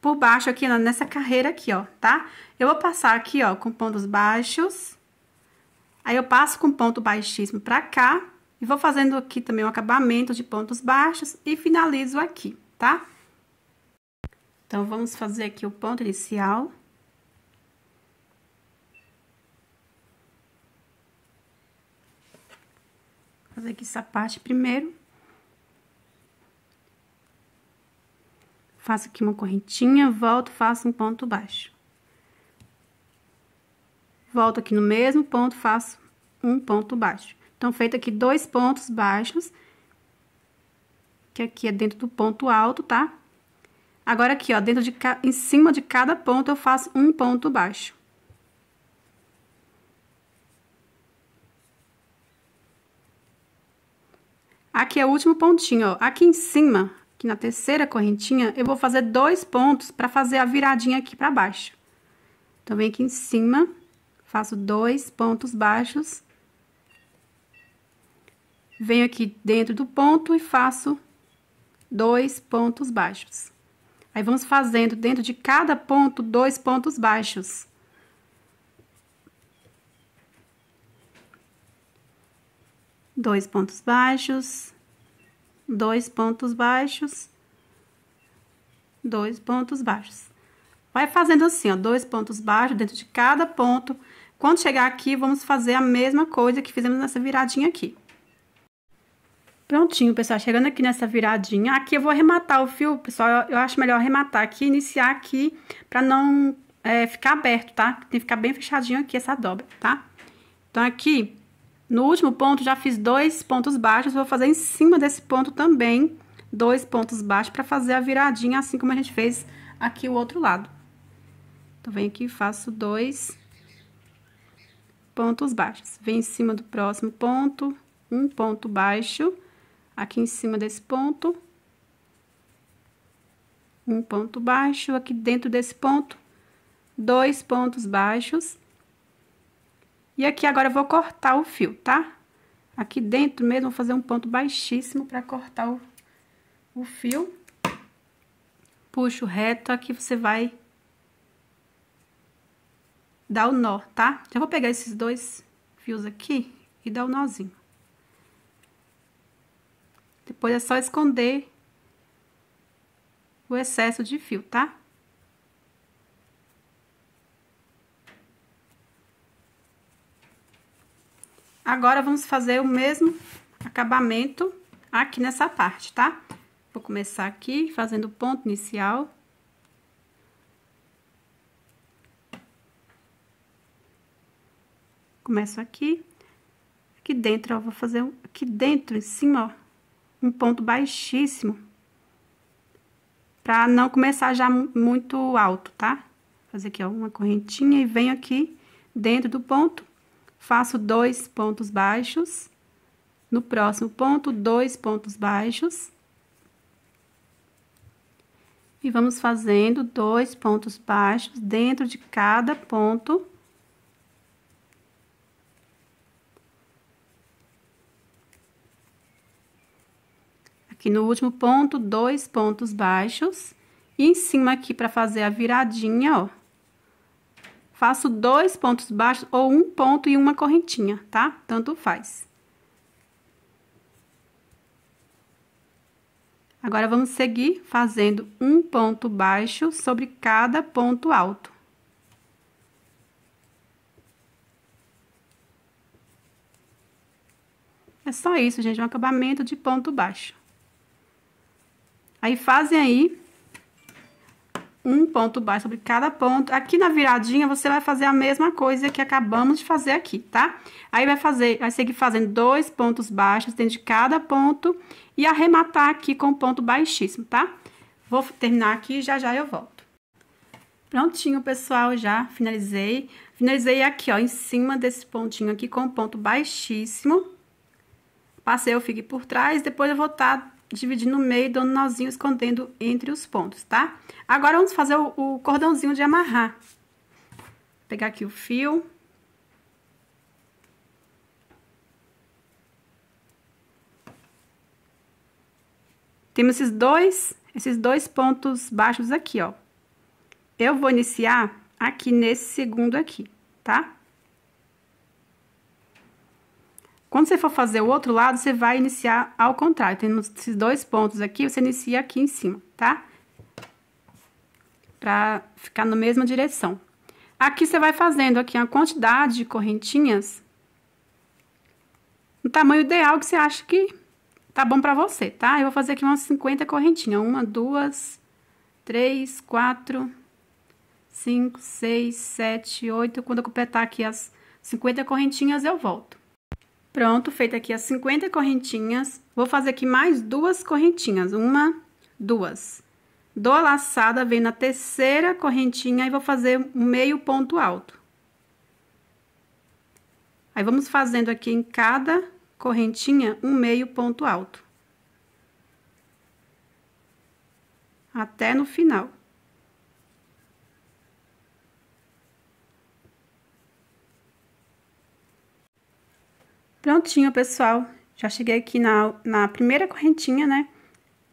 por baixo, aqui nessa carreira aqui, ó, tá? Eu vou passar aqui, ó, com pontos baixos. Aí eu passo com ponto baixíssimo pra cá. E vou fazendo aqui também o acabamento de pontos baixos e finalizo aqui, tá? Então, vamos fazer aqui o ponto inicial. aqui essa parte primeiro. Faço aqui uma correntinha, volto, faço um ponto baixo. Volto aqui no mesmo ponto, faço um ponto baixo. Então, feito aqui dois pontos baixos, que aqui é dentro do ponto alto, tá? Agora, aqui, ó, dentro de, em cima de cada ponto, eu faço um ponto baixo. Aqui é o último pontinho, ó. Aqui em cima, aqui na terceira correntinha, eu vou fazer dois pontos para fazer a viradinha aqui para baixo. Então, vem aqui em cima, faço dois pontos baixos. Venho aqui dentro do ponto e faço dois pontos baixos. Aí, vamos fazendo dentro de cada ponto dois pontos baixos. dois pontos baixos, dois pontos baixos, dois pontos baixos. Vai fazendo assim, ó, dois pontos baixos dentro de cada ponto. Quando chegar aqui, vamos fazer a mesma coisa que fizemos nessa viradinha aqui. Prontinho, pessoal, chegando aqui nessa viradinha, aqui eu vou arrematar o fio, pessoal, eu acho melhor arrematar aqui, iniciar aqui, pra não é, ficar aberto, tá? Tem que ficar bem fechadinho aqui essa dobra, tá? Então, aqui, no último ponto, já fiz dois pontos baixos, vou fazer em cima desse ponto também dois pontos baixos para fazer a viradinha, assim como a gente fez aqui o outro lado. Então, venho aqui e faço dois pontos baixos. Vem em cima do próximo ponto, um ponto baixo, aqui em cima desse ponto, um ponto baixo, aqui dentro desse ponto, dois pontos baixos e aqui agora eu vou cortar o fio, tá? Aqui dentro mesmo vou fazer um ponto baixíssimo para cortar o, o fio. Puxo reto, aqui você vai dar o nó, tá? Já vou pegar esses dois fios aqui e dar o nozinho. Depois é só esconder o excesso de fio, tá? Agora, vamos fazer o mesmo acabamento aqui nessa parte, tá? Vou começar aqui, fazendo o ponto inicial. Começo aqui. Aqui dentro, ó, vou fazer aqui dentro, em cima, ó, um ponto baixíssimo. Pra não começar já muito alto, tá? Fazer aqui, ó, uma correntinha e venho aqui dentro do ponto faço dois pontos baixos. No próximo ponto, dois pontos baixos. E vamos fazendo dois pontos baixos dentro de cada ponto. Aqui no último ponto, dois pontos baixos. E em cima aqui, para fazer a viradinha, ó, Faço dois pontos baixos ou um ponto e uma correntinha, tá? Tanto faz. Agora, vamos seguir fazendo um ponto baixo sobre cada ponto alto. É só isso, gente, um acabamento de ponto baixo. Aí, fazem aí um ponto baixo sobre cada ponto. Aqui na viradinha, você vai fazer a mesma coisa que acabamos de fazer aqui, tá? Aí vai fazer, vai seguir fazendo dois pontos baixos dentro de cada ponto e arrematar aqui com um ponto baixíssimo, tá? Vou terminar aqui e já já eu volto. Prontinho, pessoal, já finalizei. Finalizei aqui, ó, em cima desse pontinho aqui com ponto baixíssimo. Passei o figue por trás, depois eu vou estar tá dividindo no meio, dando nozinho, escondendo entre os pontos, tá? Agora, vamos fazer o, cordãozinho de amarrar. Vou pegar aqui o fio. Temos esses dois, esses dois pontos baixos aqui, ó. Eu vou iniciar aqui nesse segundo aqui, tá? Quando você for fazer o outro lado, você vai iniciar ao contrário. Tem esses dois pontos aqui, você inicia aqui em cima, tá? Pra ficar na mesma direção. Aqui você vai fazendo aqui a quantidade de correntinhas no tamanho ideal que você acha que tá bom pra você, tá? Eu vou fazer aqui umas 50 correntinhas. Uma, duas, três, quatro, cinco, seis, sete, oito. Quando eu completar aqui as 50 correntinhas, eu volto. Pronto, feita aqui as 50 correntinhas, vou fazer aqui mais duas correntinhas, uma, duas. Dou a laçada, venho na terceira correntinha e vou fazer um meio ponto alto. Aí, vamos fazendo aqui em cada correntinha um meio ponto alto. Até no final. Prontinho, pessoal. Já cheguei aqui na, na primeira correntinha, né?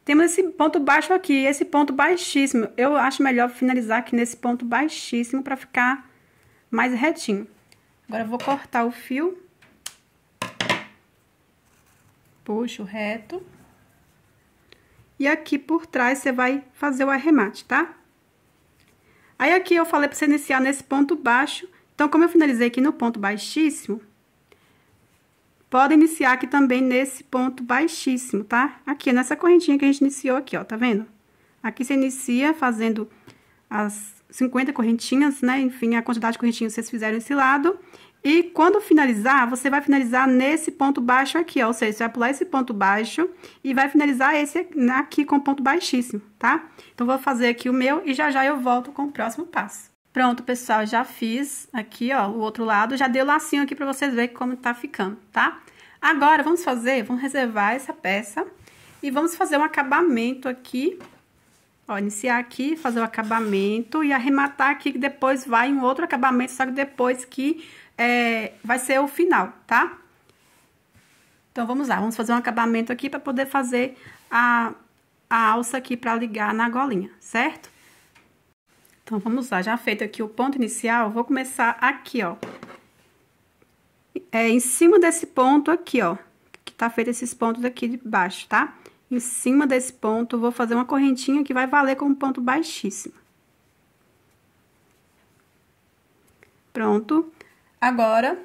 Temos esse ponto baixo aqui, esse ponto baixíssimo. Eu acho melhor finalizar aqui nesse ponto baixíssimo para ficar mais retinho. Agora, eu vou cortar o fio. Puxo reto. E aqui por trás, você vai fazer o arremate, tá? Aí, aqui eu falei para você iniciar nesse ponto baixo. Então, como eu finalizei aqui no ponto baixíssimo, Pode iniciar aqui também nesse ponto baixíssimo, tá? Aqui, nessa correntinha que a gente iniciou aqui, ó, tá vendo? Aqui você inicia fazendo as 50 correntinhas, né? Enfim, a quantidade de correntinhas que vocês fizeram esse lado. E quando finalizar, você vai finalizar nesse ponto baixo aqui, ó. Ou seja, você vai pular esse ponto baixo e vai finalizar esse aqui com ponto baixíssimo, tá? Então, vou fazer aqui o meu e já já eu volto com o próximo passo. Pronto, pessoal, já fiz aqui, ó, o outro lado. Já dei o lacinho aqui pra vocês verem como tá ficando, tá? Agora, vamos fazer, vamos reservar essa peça e vamos fazer um acabamento aqui. Ó, iniciar aqui, fazer o acabamento e arrematar aqui, que depois vai um outro acabamento, só que depois que é, vai ser o final, tá? Então, vamos lá, vamos fazer um acabamento aqui pra poder fazer a, a alça aqui pra ligar na golinha, certo? Então, vamos lá. Já feito aqui o ponto inicial, vou começar aqui, ó. É em cima desse ponto aqui, ó. Que tá feito esses pontos aqui de baixo, tá? Em cima desse ponto, vou fazer uma correntinha que vai valer como ponto baixíssimo. Pronto. Agora,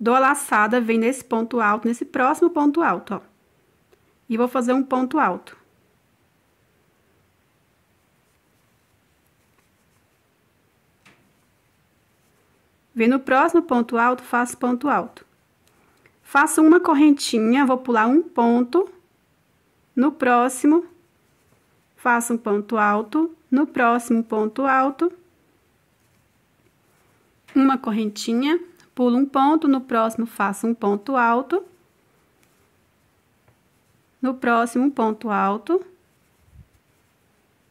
dou a laçada, vem nesse ponto alto, nesse próximo ponto alto, ó. E vou fazer um ponto alto. Vem no próximo ponto alto, faço ponto alto. Faço uma correntinha, vou pular um ponto. No próximo, faço um ponto alto. No próximo ponto alto, uma correntinha, pulo um ponto. No próximo, faço um ponto alto. No próximo, ponto alto.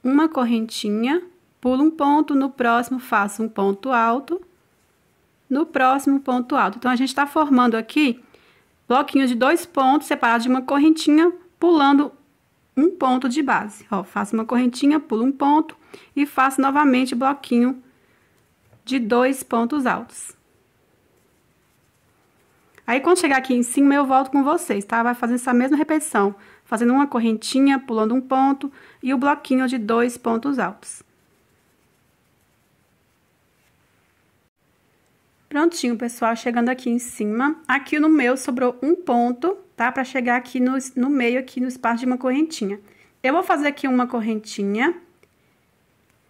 Uma correntinha, pulo um ponto. No próximo, faço um ponto alto no próximo ponto alto. Então, a gente está formando aqui bloquinhos de dois pontos separados de uma correntinha, pulando um ponto de base. Ó, faço uma correntinha, pulo um ponto e faço novamente bloquinho de dois pontos altos. Aí, quando chegar aqui em cima, eu volto com vocês, tá? Vai fazendo essa mesma repetição, fazendo uma correntinha, pulando um ponto e o bloquinho de dois pontos altos. Prontinho, pessoal, chegando aqui em cima. Aqui no meu sobrou um ponto, tá? Pra chegar aqui no, no meio, aqui no espaço de uma correntinha. Eu vou fazer aqui uma correntinha.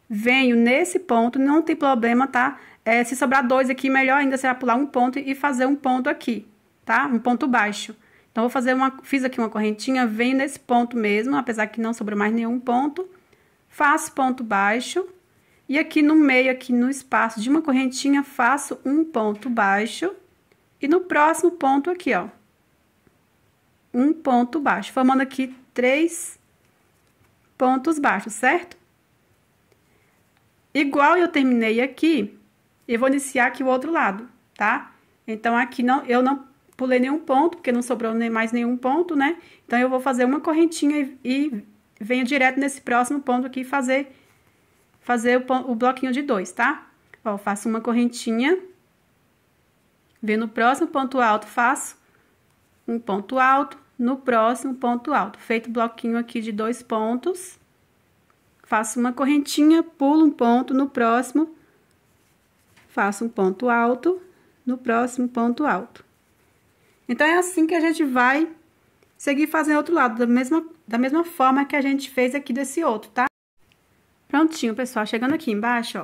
Venho nesse ponto, não tem problema, tá? É, se sobrar dois aqui, melhor ainda será pular um ponto e fazer um ponto aqui, tá? Um ponto baixo. Então, vou fazer uma, fiz aqui uma correntinha, venho nesse ponto mesmo, apesar que não sobrou mais nenhum ponto. Faço ponto baixo e aqui no meio, aqui no espaço de uma correntinha, faço um ponto baixo. E no próximo ponto aqui, ó. Um ponto baixo, formando aqui três pontos baixos, certo? Igual eu terminei aqui, eu vou iniciar aqui o outro lado, tá? Então, aqui não, eu não pulei nenhum ponto, porque não sobrou nem mais nenhum ponto, né? Então, eu vou fazer uma correntinha e, e venho direto nesse próximo ponto aqui fazer fazer o, o bloquinho de dois, tá? Ó, faço uma correntinha. vendo no próximo ponto alto, faço um ponto alto. No próximo ponto alto. Feito o bloquinho aqui de dois pontos. Faço uma correntinha, pulo um ponto no próximo. Faço um ponto alto no próximo ponto alto. Então, é assim que a gente vai seguir fazendo outro lado, da mesma, da mesma forma que a gente fez aqui desse outro, tá? Prontinho, pessoal. Chegando aqui embaixo,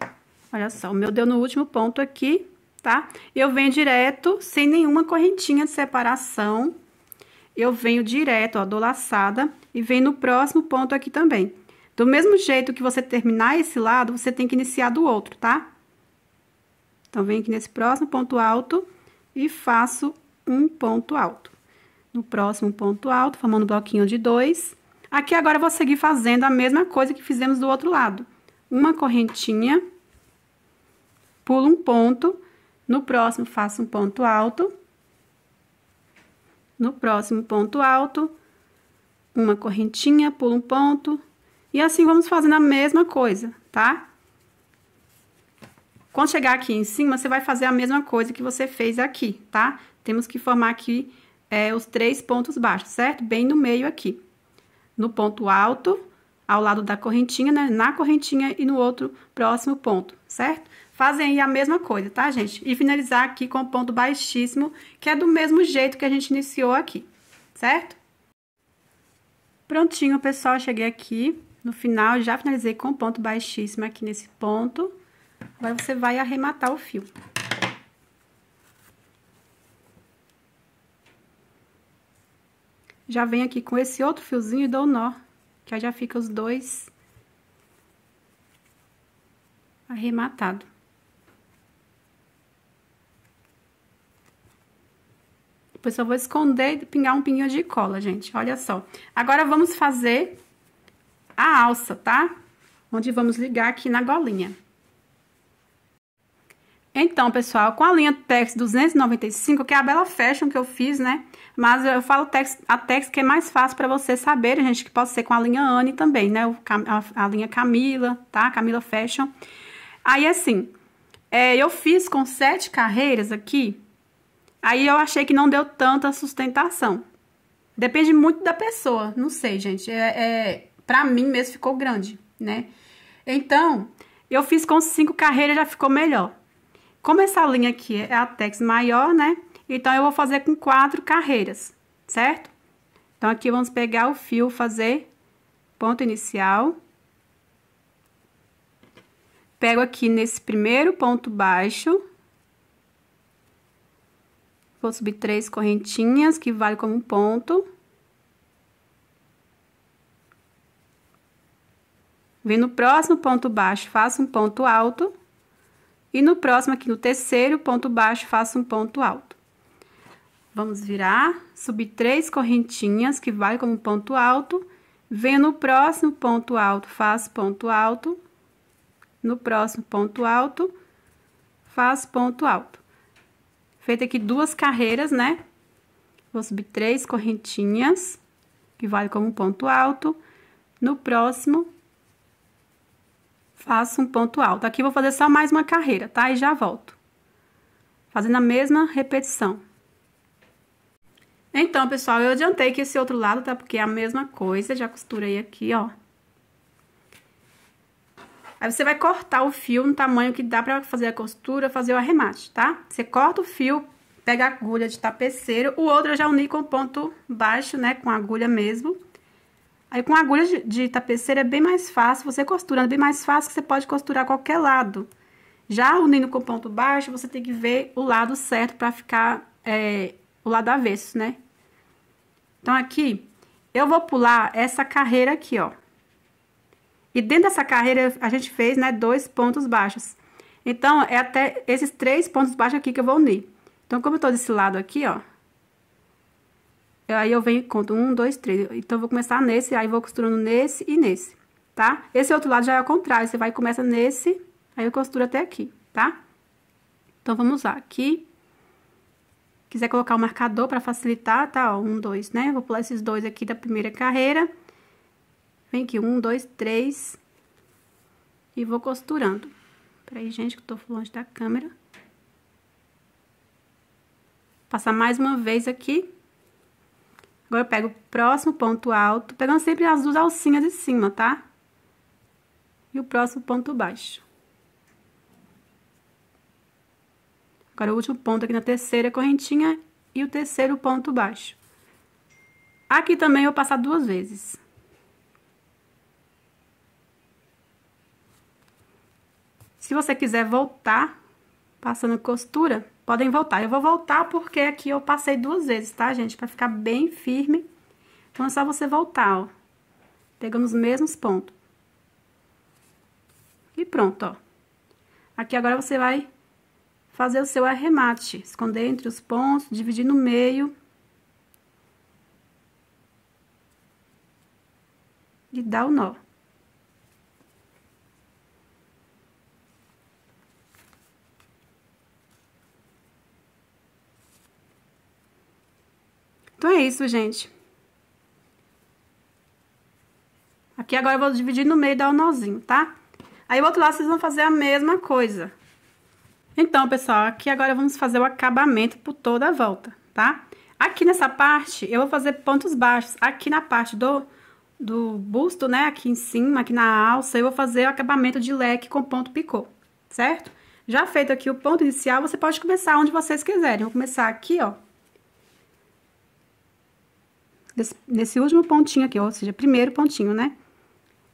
ó. Olha só, o meu deu no último ponto aqui, tá? Eu venho direto, sem nenhuma correntinha de separação. Eu venho direto, ó, do laçada e venho no próximo ponto aqui também. Do mesmo jeito que você terminar esse lado, você tem que iniciar do outro, tá? Então, venho aqui nesse próximo ponto alto e faço um ponto alto. No próximo ponto alto, formando um bloquinho de dois Aqui agora eu vou seguir fazendo a mesma coisa que fizemos do outro lado. Uma correntinha, pulo um ponto, no próximo faço um ponto alto, no próximo ponto alto, uma correntinha, pulo um ponto, e assim vamos fazendo a mesma coisa, tá? Quando chegar aqui em cima, você vai fazer a mesma coisa que você fez aqui, tá? Temos que formar aqui é, os três pontos baixos, certo? Bem no meio aqui no ponto alto, ao lado da correntinha, né? Na correntinha e no outro próximo ponto, certo? Fazem aí a mesma coisa, tá, gente? E finalizar aqui com o ponto baixíssimo, que é do mesmo jeito que a gente iniciou aqui, certo? Prontinho, pessoal, cheguei aqui no final, já finalizei com o ponto baixíssimo aqui nesse ponto. Agora, você vai arrematar o fio. já venho aqui com esse outro fiozinho e dou nó, que aí já fica os dois arrematado. Depois eu vou esconder e pingar um pinguinho de cola, gente, olha só. Agora, vamos fazer a alça, tá? Onde vamos ligar aqui na golinha. Então, pessoal, com a linha Tex 295, que é a bela fashion que eu fiz, né? Mas eu falo tex, a Tex que é mais fácil para você saber. gente, que pode ser com a linha Anne também, né? A, a, linha Camila, tá? Camila Fashion. Aí, assim, é, eu fiz com sete carreiras aqui, aí eu achei que não deu tanta sustentação. Depende muito da pessoa, não sei, gente. É, é, pra mim mesmo ficou grande, né? Então, eu fiz com cinco carreiras, já ficou melhor. Como essa linha aqui é a tex maior, né? Então, eu vou fazer com quatro carreiras, certo? Então, aqui vamos pegar o fio, fazer ponto inicial. Pego aqui nesse primeiro ponto baixo. Vou subir três correntinhas, que vale como ponto. Vem no próximo ponto baixo, faço um ponto alto. E no próximo, aqui no terceiro ponto baixo, faço um ponto alto. Vamos virar, subir três correntinhas, que vai como ponto alto. Venho no próximo ponto alto, faço ponto alto. No próximo ponto alto, faço ponto alto. Feito aqui duas carreiras, né? Vou subir três correntinhas, que vale como ponto alto. No próximo, faço um ponto alto. Aqui vou fazer só mais uma carreira, tá? E já volto. Fazendo a mesma repetição. Então, pessoal, eu adiantei que esse outro lado, tá? Porque é a mesma coisa, já costurei aqui, ó. Aí você vai cortar o fio no tamanho que dá pra fazer a costura, fazer o arremate, tá? Você corta o fio, pega a agulha de tapeceiro, o outro eu já uni com ponto baixo, né? Com agulha mesmo. Aí com agulha de, de tapeceira é bem mais fácil, você costurando é bem mais fácil, que você pode costurar qualquer lado. Já unindo com ponto baixo, você tem que ver o lado certo para ficar é, o lado avesso, né? Então, aqui, eu vou pular essa carreira aqui, ó. E dentro dessa carreira, a gente fez, né, dois pontos baixos. Então, é até esses três pontos baixos aqui que eu vou unir. Então, como eu tô desse lado aqui, ó, Aí eu venho e conto um, dois, três. Então, eu vou começar nesse, aí vou costurando nesse e nesse, tá? Esse outro lado já é o contrário, você vai e começa nesse, aí eu costuro até aqui, tá? Então, vamos lá, aqui. Quiser colocar o marcador para facilitar, tá? Ó, um, dois, né? Vou pular esses dois aqui da primeira carreira. Vem aqui, um, dois, três. E vou costurando. Peraí, gente, que eu tô longe da câmera. Passar mais uma vez aqui. Agora eu pego o próximo ponto alto, pegando sempre as duas alcinhas de cima, tá? E o próximo ponto baixo. Agora o último ponto aqui na terceira correntinha e o terceiro ponto baixo. Aqui também eu vou passar duas vezes. Se você quiser voltar passando costura, podem voltar. Eu vou voltar porque aqui eu passei duas vezes, tá, gente? Pra ficar bem firme. Então, é só você voltar, ó. Pegando os mesmos pontos. E pronto, ó. Aqui agora você vai fazer o seu arremate. Esconder entre os pontos, dividir no meio. E dar o nó. Então é isso, gente. Aqui agora eu vou dividir no meio e dar um nozinho, tá? Aí o outro lado vocês vão fazer a mesma coisa. Então, pessoal, aqui agora vamos fazer o acabamento por toda a volta, tá? Aqui nessa parte, eu vou fazer pontos baixos. Aqui na parte do, do busto, né, aqui em cima, aqui na alça, eu vou fazer o acabamento de leque com ponto picô, certo? Já feito aqui o ponto inicial, você pode começar onde vocês quiserem. vou começar aqui, ó, nesse último pontinho aqui, ou seja, primeiro pontinho, né?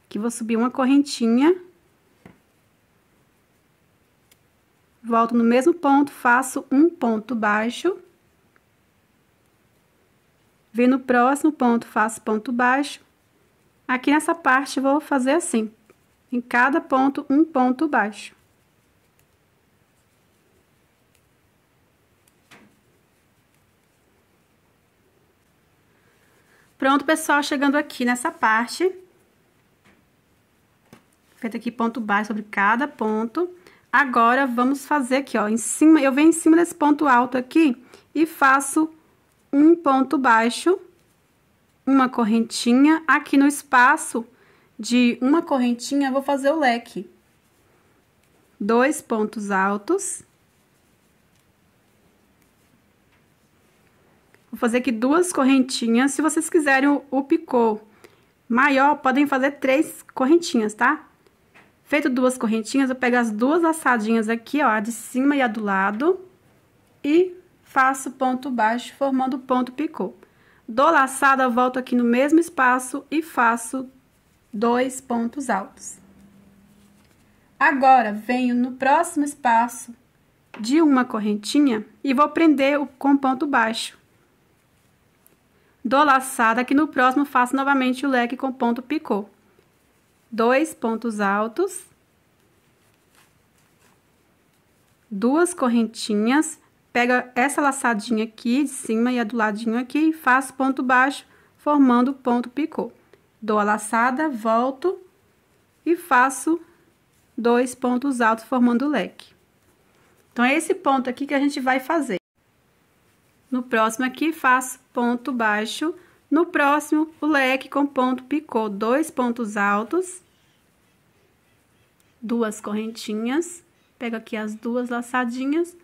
Que vou subir uma correntinha. Volto no mesmo ponto, faço um ponto baixo. Venho no próximo ponto, faço ponto baixo. Aqui nessa parte, vou fazer assim. Em cada ponto, um ponto baixo. Pronto, pessoal, chegando aqui nessa parte. Feito aqui ponto baixo sobre cada ponto. Agora, vamos fazer aqui, ó, em cima, eu venho em cima desse ponto alto aqui e faço um ponto baixo, uma correntinha. Aqui no espaço de uma correntinha, vou fazer o leque. Dois pontos altos Vou fazer aqui duas correntinhas. Se vocês quiserem o, picô maior, podem fazer três correntinhas, tá? Feito duas correntinhas, eu pego as duas laçadinhas aqui, ó, a de cima e a do lado. E faço ponto baixo, formando ponto picô. Dou laçada, volto aqui no mesmo espaço e faço dois pontos altos. Agora, venho no próximo espaço de uma correntinha e vou prender com ponto baixo dou laçada, que no próximo faço novamente o leque com ponto picô. Dois pontos altos, duas correntinhas, pega essa laçadinha aqui de cima e a do ladinho aqui, e faço ponto baixo, formando ponto picô. Dou a laçada, volto e faço dois pontos altos formando o leque. Então, é esse ponto aqui que a gente vai fazer. No próximo aqui, faço ponto baixo. No próximo, o leque com ponto picô, dois pontos altos, duas correntinhas. Pego aqui as duas laçadinhas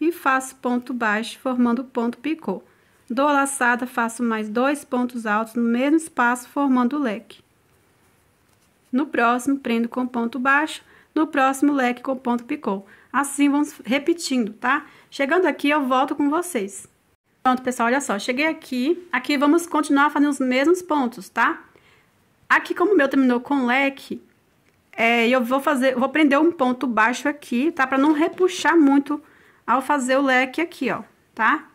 e faço ponto baixo, formando ponto picô. Dou a laçada, faço mais dois pontos altos no mesmo espaço, formando o leque. No próximo, prendo com ponto baixo, no próximo, leque com ponto picô. Assim, vamos repetindo, tá? Chegando aqui, eu volto com vocês. Pronto, pessoal, olha só, cheguei aqui. Aqui vamos continuar fazendo os mesmos pontos, tá? Aqui, como o meu terminou com leque, é, eu vou fazer, vou prender um ponto baixo aqui, tá? Pra não repuxar muito ao fazer o leque aqui, ó, tá?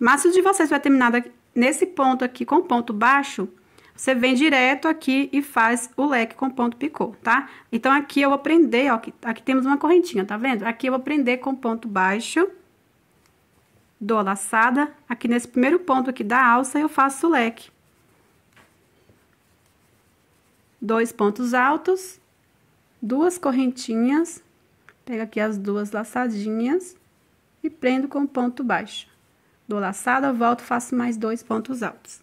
Mas se o de vocês vai terminar nesse ponto aqui com ponto baixo, você vem direto aqui e faz o leque com ponto picô, tá? Então, aqui eu vou prender, ó, aqui, aqui temos uma correntinha, tá vendo? Aqui eu vou prender com ponto baixo dou a laçada, aqui nesse primeiro ponto aqui da alça, eu faço o leque. Dois pontos altos, duas correntinhas, pego aqui as duas laçadinhas e prendo com ponto baixo. Dou laçada, volto, faço mais dois pontos altos.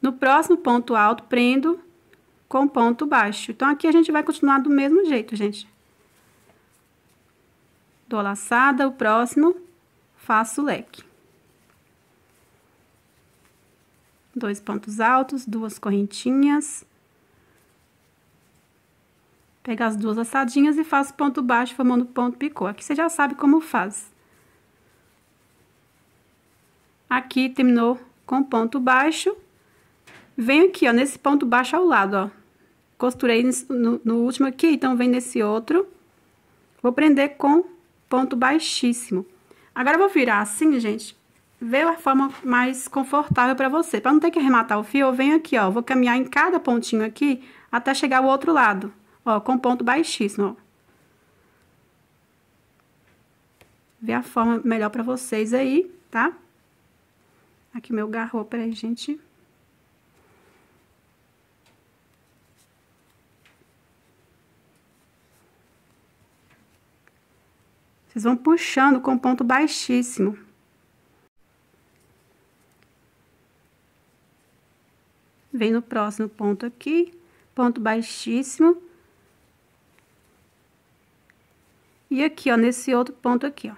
No próximo ponto alto, prendo com ponto baixo. Então, aqui a gente vai continuar do mesmo jeito, gente dou a laçada, o próximo, faço o leque. Dois pontos altos, duas correntinhas. pega as duas laçadinhas e faço ponto baixo, formando ponto picô. Aqui você já sabe como faz. Aqui terminou com ponto baixo. Venho aqui, ó, nesse ponto baixo ao lado, ó. Costurei no, no último aqui, então vem nesse outro. Vou prender com ponto baixíssimo. Agora vou virar assim, gente. Vê a forma mais confortável para você. Para não ter que arrematar o fio, eu venho aqui, ó. Vou caminhar em cada pontinho aqui até chegar ao outro lado. Ó, com ponto baixíssimo, ó. Vê a forma melhor para vocês aí, tá? Aqui meu garro, peraí, gente. Vocês vão puxando com ponto baixíssimo. Vem no próximo ponto aqui, ponto baixíssimo. E aqui, ó, nesse outro ponto aqui, ó.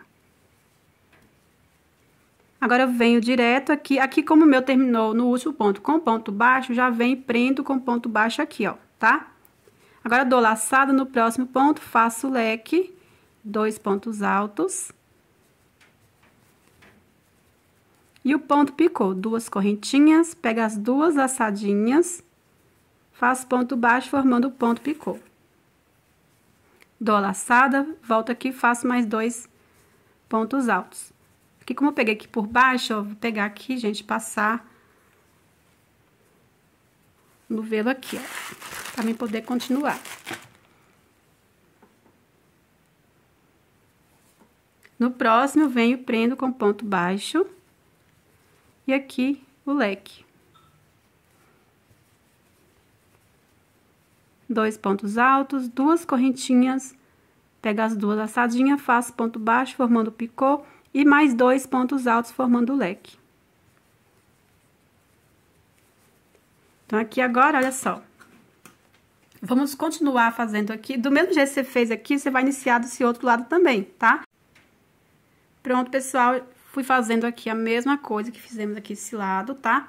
Agora, eu venho direto aqui, aqui como o meu terminou no último ponto com ponto baixo, já vem e prendo com ponto baixo aqui, ó, tá? Agora, dou laçada no próximo ponto, faço leque dois pontos altos. E o ponto picô, duas correntinhas, pega as duas assadinhas, faz ponto baixo formando o ponto picô. Dou a laçada, volto aqui, faço mais dois pontos altos. Aqui, como eu peguei aqui por baixo, ó, vou pegar aqui, gente, passar no velo aqui, ó, pra mim poder continuar. No próximo, venho, prendo com ponto baixo. E aqui, o leque. Dois pontos altos, duas correntinhas. Pega as duas assadinhas, faço ponto baixo, formando o picô. E mais dois pontos altos, formando o leque. Então, aqui agora, olha só. Vamos continuar fazendo aqui. Do mesmo jeito que você fez aqui, você vai iniciar desse outro lado também, tá? Pronto, pessoal, fui fazendo aqui a mesma coisa que fizemos aqui esse lado, tá?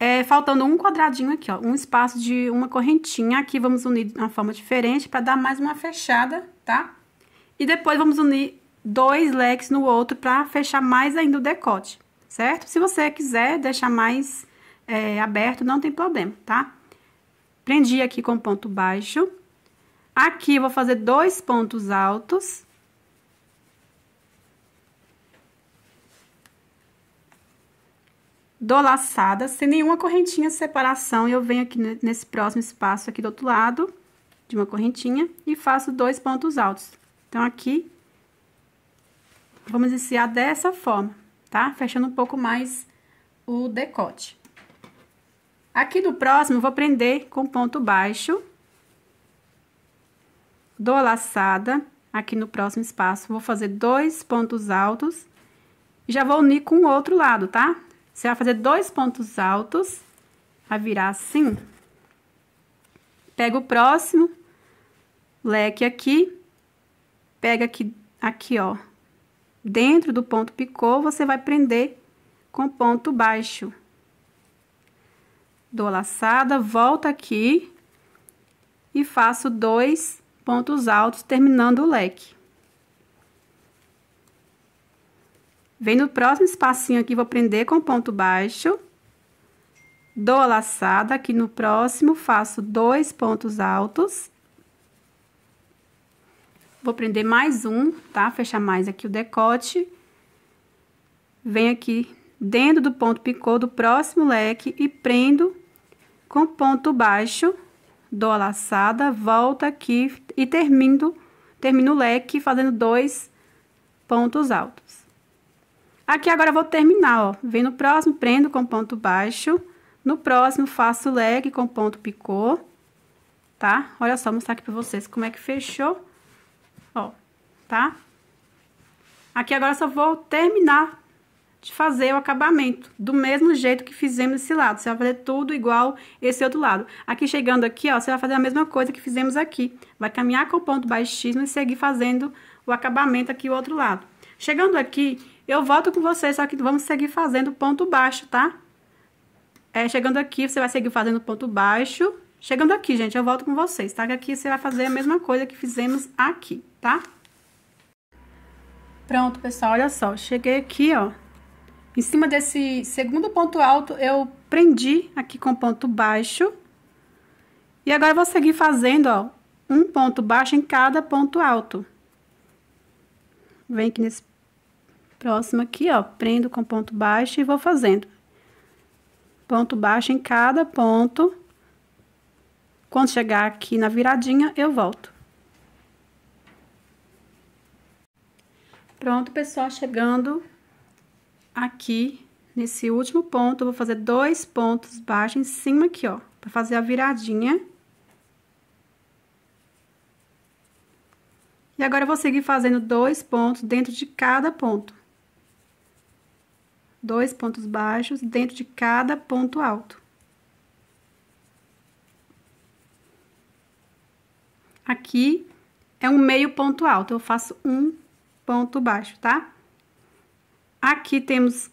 É, faltando um quadradinho aqui, ó, um espaço de uma correntinha. Aqui vamos unir de uma forma diferente para dar mais uma fechada, tá? E depois vamos unir dois leques no outro para fechar mais ainda o decote, certo? Se você quiser deixar mais é, aberto, não tem problema, tá? Prendi aqui com ponto baixo. Aqui, vou fazer dois pontos altos do laçada, sem nenhuma correntinha de separação, eu venho aqui nesse próximo espaço aqui do outro lado, de uma correntinha, e faço dois pontos altos. Então, aqui, vamos iniciar dessa forma, tá? Fechando um pouco mais o decote. Aqui do próximo, vou prender com ponto baixo, do laçada, aqui no próximo espaço, vou fazer dois pontos altos, já vou unir com o outro lado, tá? Você vai fazer dois pontos altos, vai virar assim. Pega o próximo, leque aqui, pega aqui, aqui, ó. Dentro do ponto picô, você vai prender com ponto baixo. Dou laçada, volta aqui e faço dois pontos altos, terminando o leque. Vem no próximo espacinho aqui, vou prender com ponto baixo. Dou a laçada, aqui no próximo faço dois pontos altos. Vou prender mais um, tá? Fechar mais aqui o decote. Venho aqui dentro do ponto picô do próximo leque e prendo com ponto baixo, dou a laçada, volto aqui e termino, termino o leque fazendo dois pontos altos. Aqui agora vou terminar, ó. Vem no próximo, prendo com ponto baixo. No próximo, faço leg com ponto picô, tá? Olha só, mostrar aqui pra vocês como é que fechou, ó, tá? Aqui agora só vou terminar de fazer o acabamento, do mesmo jeito que fizemos esse lado. Você vai fazer tudo igual esse outro lado. Aqui chegando aqui, ó, você vai fazer a mesma coisa que fizemos aqui. Vai caminhar com ponto baixíssimo e seguir fazendo o acabamento aqui o outro lado. Chegando aqui, eu volto com você, só que vamos seguir fazendo ponto baixo, tá? É, chegando aqui, você vai seguir fazendo ponto baixo. Chegando aqui, gente, eu volto com vocês, tá? aqui você vai fazer a mesma coisa que fizemos aqui, tá? Pronto, pessoal, olha só. Cheguei aqui, ó. Em cima desse segundo ponto alto, eu prendi aqui com ponto baixo. E agora, eu vou seguir fazendo, ó, um ponto baixo em cada ponto alto. Vem aqui nesse próxima aqui, ó, prendo com ponto baixo e vou fazendo. Ponto baixo em cada ponto. Quando chegar aqui na viradinha, eu volto. Pronto, pessoal, chegando aqui nesse último ponto, eu vou fazer dois pontos baixos em cima aqui, ó, para fazer a viradinha. E agora, eu vou seguir fazendo dois pontos dentro de cada ponto dois pontos baixos dentro de cada ponto alto. Aqui é um meio ponto alto, eu faço um ponto baixo, tá? Aqui temos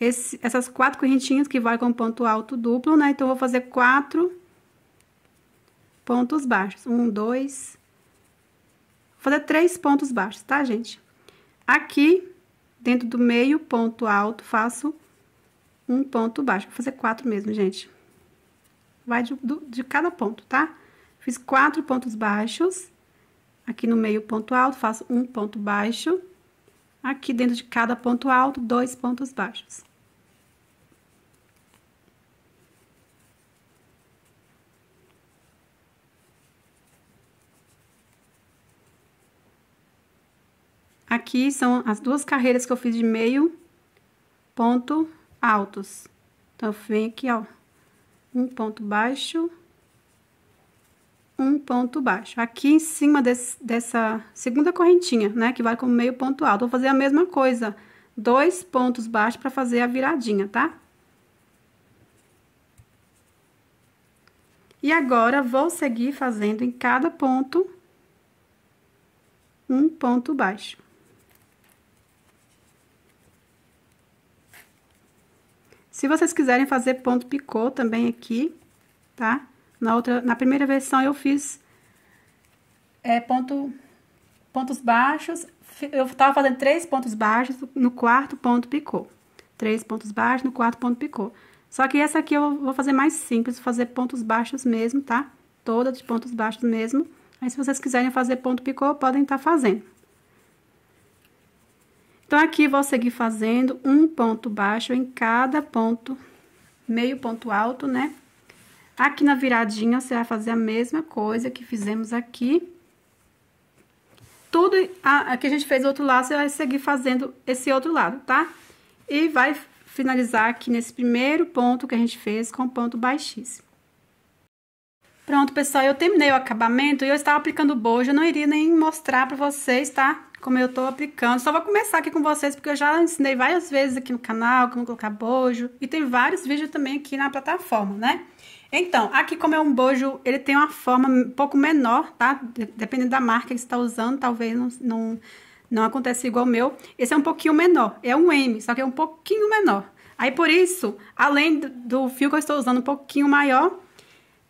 esse, essas quatro correntinhas que vai com ponto alto duplo, né? Então, eu vou fazer quatro pontos baixos. Um, dois... Vou fazer três pontos baixos, tá, gente? Aqui, Dentro do meio ponto alto, faço um ponto baixo. Vou fazer quatro mesmo, gente. Vai de, do, de cada ponto, tá? Fiz quatro pontos baixos. Aqui no meio ponto alto, faço um ponto baixo. Aqui dentro de cada ponto alto, dois pontos baixos. Aqui são as duas carreiras que eu fiz de meio ponto altos. Então, vem aqui, ó, um ponto baixo, um ponto baixo. Aqui em cima desse, dessa segunda correntinha, né, que vai como meio ponto alto, vou fazer a mesma coisa. Dois pontos baixos para fazer a viradinha, tá? E agora, vou seguir fazendo em cada ponto um ponto baixo. Se vocês quiserem fazer ponto picô também aqui, tá? Na outra, na primeira versão eu fiz é, ponto, pontos baixos, eu estava fazendo três pontos baixos no quarto ponto picô. Três pontos baixos no quarto ponto picô. Só que essa aqui eu vou fazer mais simples, fazer pontos baixos mesmo, tá? Toda de pontos baixos mesmo. Aí, se vocês quiserem fazer ponto picô, podem estar tá fazendo. Então, aqui vou seguir fazendo um ponto baixo em cada ponto, meio ponto alto, né? Aqui na viradinha, você vai fazer a mesma coisa que fizemos aqui. Tudo a, que a gente fez do outro lado, você vai seguir fazendo esse outro lado, tá? E vai finalizar aqui nesse primeiro ponto que a gente fez com ponto baixíssimo. Pronto, pessoal, eu terminei o acabamento e eu estava aplicando bojo, eu não iria nem mostrar para vocês, tá? como eu tô aplicando. Só vou começar aqui com vocês, porque eu já ensinei várias vezes aqui no canal como colocar bojo. E tem vários vídeos também aqui na plataforma, né? Então, aqui como é um bojo, ele tem uma forma um pouco menor, tá? Dependendo da marca que você tá usando, talvez não, não, não aconteça igual o meu. Esse é um pouquinho menor, é um M, só que é um pouquinho menor. Aí, por isso, além do fio que eu estou usando um pouquinho maior,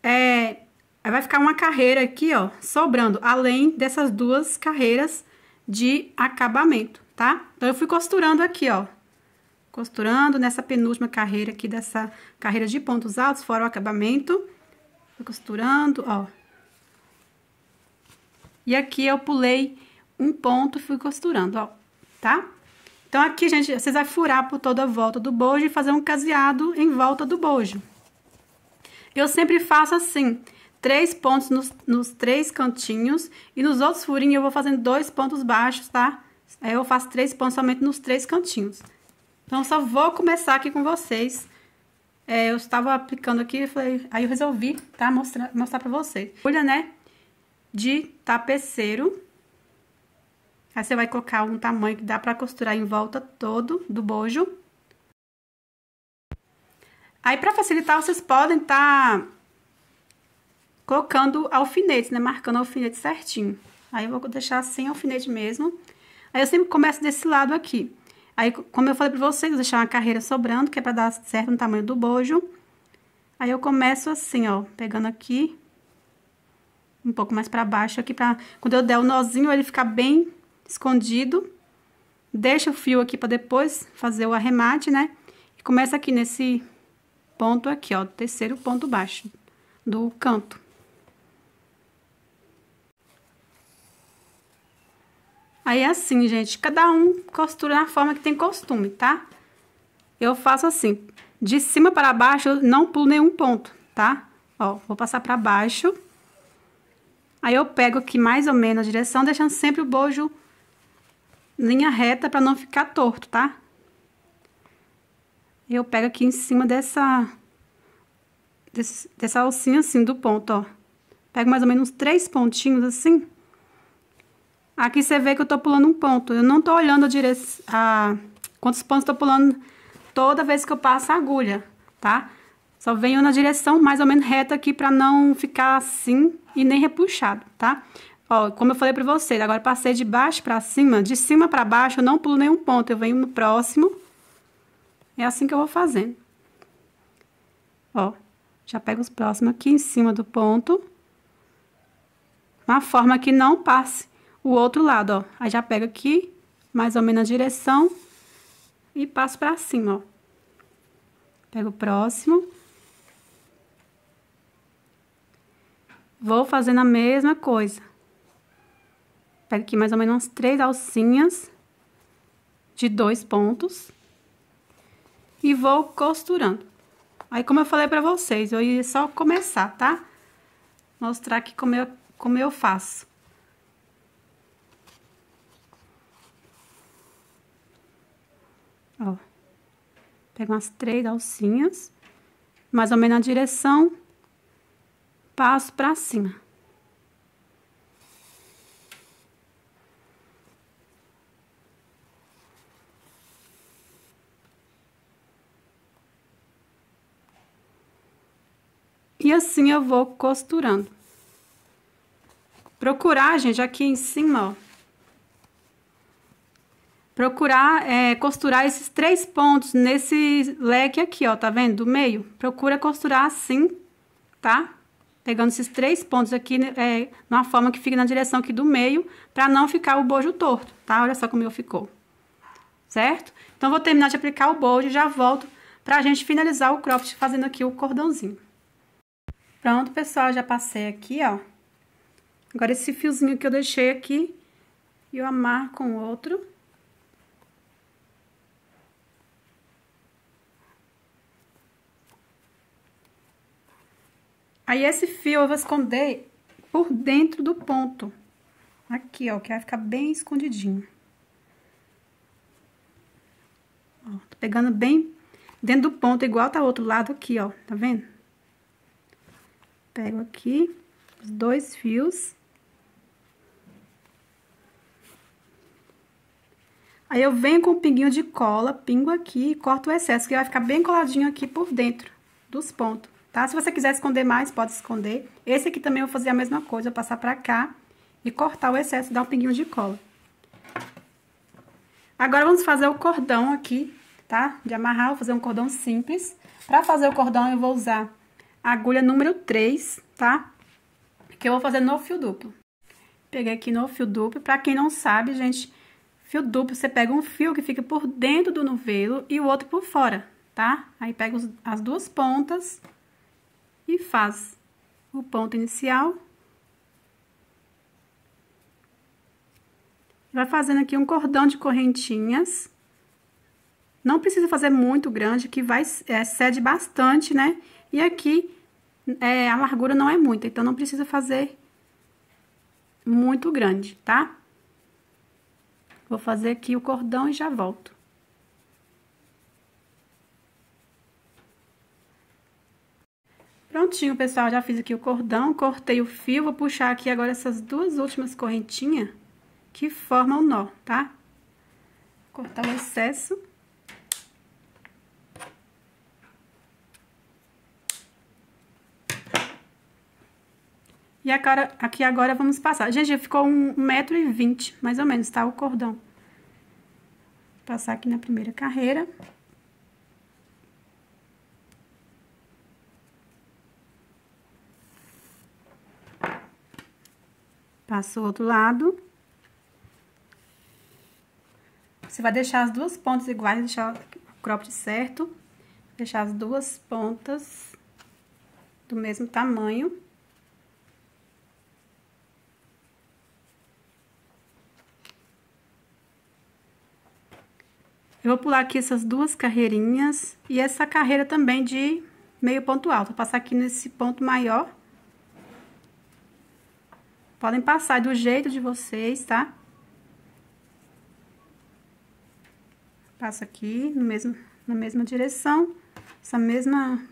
é, vai ficar uma carreira aqui, ó, sobrando. Além dessas duas carreiras de acabamento, tá? Então, eu fui costurando aqui, ó. Costurando nessa penúltima carreira aqui dessa carreira de pontos altos, fora o acabamento. Fui costurando, ó. E aqui eu pulei um ponto fui costurando, ó, tá? Então, aqui, gente, vocês vai furar por toda a volta do bojo e fazer um caseado em volta do bojo. Eu sempre faço assim três pontos nos, nos três cantinhos e nos outros furinhos eu vou fazendo dois pontos baixos, tá? Aí eu faço três pontos somente nos três cantinhos. Então, só vou começar aqui com vocês. É, eu estava aplicando aqui, falei, aí eu resolvi, tá? Mostrar, mostrar pra vocês. Olha, né? De tapeceiro. Aí você vai colocar um tamanho que dá pra costurar em volta todo do bojo. Aí, pra facilitar, vocês podem tá colocando alfinete, né? Marcando alfinete certinho. Aí eu vou deixar sem alfinete mesmo. Aí eu sempre começo desse lado aqui. Aí, como eu falei pra vocês, vou deixar uma carreira sobrando, que é pra dar certo no tamanho do bojo. Aí eu começo assim, ó, pegando aqui, um pouco mais pra baixo aqui, pra... Quando eu der o nozinho, ele ficar bem escondido. Deixa o fio aqui pra depois fazer o arremate, né? E começa aqui nesse ponto aqui, ó, terceiro ponto baixo do canto. Aí, é assim, gente, cada um costura na forma que tem costume, tá? Eu faço assim, de cima para baixo, eu não pulo nenhum ponto, tá? Ó, vou passar para baixo. Aí, eu pego aqui mais ou menos a direção, deixando sempre o bojo linha reta para não ficar torto, tá? eu pego aqui em cima dessa... Desse, dessa alcinha assim, do ponto, ó. Pego mais ou menos três pontinhos assim Aqui você vê que eu tô pulando um ponto. Eu não tô olhando a direção... Quantos pontos tô pulando toda vez que eu passo a agulha, tá? Só venho na direção mais ou menos reta aqui pra não ficar assim e nem repuxado, tá? Ó, como eu falei pra vocês, agora passei de baixo pra cima. De cima pra baixo eu não pulo nenhum ponto. Eu venho no próximo. É assim que eu vou fazendo. Ó, já pego os próximos aqui em cima do ponto. Uma forma que não passe o outro lado, ó. Aí já pego aqui, mais ou menos a direção, e passo pra cima, ó. Pego o próximo. Vou fazendo a mesma coisa. Pego aqui mais ou menos três alcinhas de dois pontos. E vou costurando. Aí, como eu falei pra vocês, eu ia só começar, tá? Mostrar aqui como eu, como eu faço. ó. Pego umas três alcinhas, mais ou menos na direção, passo pra cima. E assim eu vou costurando. Procurar, gente, aqui em cima, ó procurar é, costurar esses três pontos nesse leque aqui, ó, tá vendo? Do meio. Procura costurar assim, tá? Pegando esses três pontos aqui, né, é, numa forma que fique na direção aqui do meio, pra não ficar o bojo torto, tá? Olha só como eu ficou, certo? Então, vou terminar de aplicar o bojo e já volto pra gente finalizar o cropped fazendo aqui o cordãozinho. Pronto, pessoal, já passei aqui, ó. Agora, esse fiozinho que eu deixei aqui, eu amarro com outro. Aí, esse fio eu vou esconder por dentro do ponto. Aqui, ó, que vai ficar bem escondidinho. Ó, tô pegando bem dentro do ponto, igual tá o outro lado aqui, ó, tá vendo? Pego aqui os dois fios. Aí, eu venho com um pinguinho de cola, pingo aqui e corto o excesso, que vai ficar bem coladinho aqui por dentro dos pontos tá? Se você quiser esconder mais, pode esconder. Esse aqui também eu vou fazer a mesma coisa, vou passar pra cá e cortar o excesso e dar um pinguinho de cola. Agora, vamos fazer o cordão aqui, tá? De amarrar, vou fazer um cordão simples. Pra fazer o cordão, eu vou usar a agulha número 3, tá? Que eu vou fazer no fio duplo. Peguei aqui no fio duplo. Pra quem não sabe, gente, fio duplo, você pega um fio que fica por dentro do novelo e o outro por fora, tá? Aí, pega as duas pontas e faz o ponto inicial. Vai fazendo aqui um cordão de correntinhas. Não precisa fazer muito grande, que vai, é, cede bastante, né? E aqui, é, a largura não é muita, então não precisa fazer muito grande, tá? Vou fazer aqui o cordão e já volto. Prontinho, pessoal, já fiz aqui o cordão, cortei o fio, vou puxar aqui agora essas duas últimas correntinhas que formam o nó, tá? Cortar o excesso. E agora, aqui agora vamos passar. Gente, ficou um metro e vinte mais ou menos, tá? O cordão. Vou passar aqui na primeira carreira. Passo o outro lado. Você vai deixar as duas pontas iguais, deixar o cropped certo. Deixar as duas pontas do mesmo tamanho. Eu vou pular aqui essas duas carreirinhas e essa carreira também de meio ponto alto. Vou passar aqui nesse ponto maior. Podem passar do jeito de vocês, tá? Passa aqui no mesmo, na mesma direção, essa mesma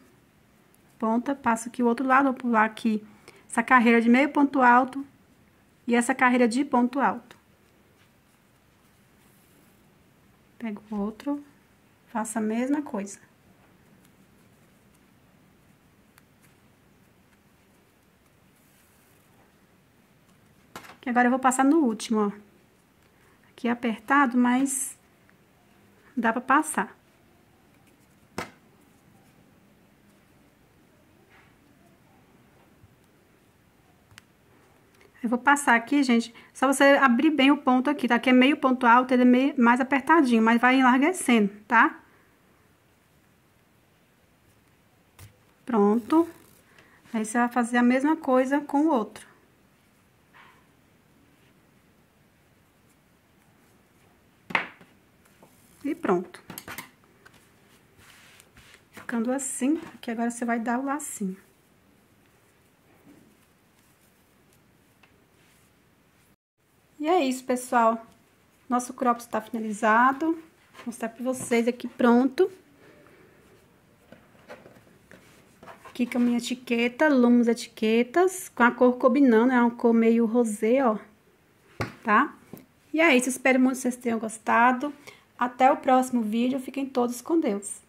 ponta, passa aqui o outro lado, vou pular aqui essa carreira de meio ponto alto e essa carreira de ponto alto. Pego o outro, faço a mesma coisa. agora eu vou passar no último, ó. Aqui é apertado, mas dá pra passar. Eu vou passar aqui, gente, só você abrir bem o ponto aqui, tá? Aqui é meio ponto alto, ele é meio, mais apertadinho, mas vai enlarguecendo, tá? Pronto. Aí, você vai fazer a mesma coisa com o outro. E pronto. Ficando assim, aqui agora você vai dar o lacinho. E é isso, pessoal. Nosso crop está finalizado. Vou mostrar para vocês aqui pronto. Aqui com a minha etiqueta, Lumos Etiquetas, com a cor combinando, é uma cor meio rosé, ó, tá? E é isso, espero muito que vocês tenham gostado. Até o próximo vídeo, fiquem todos com Deus!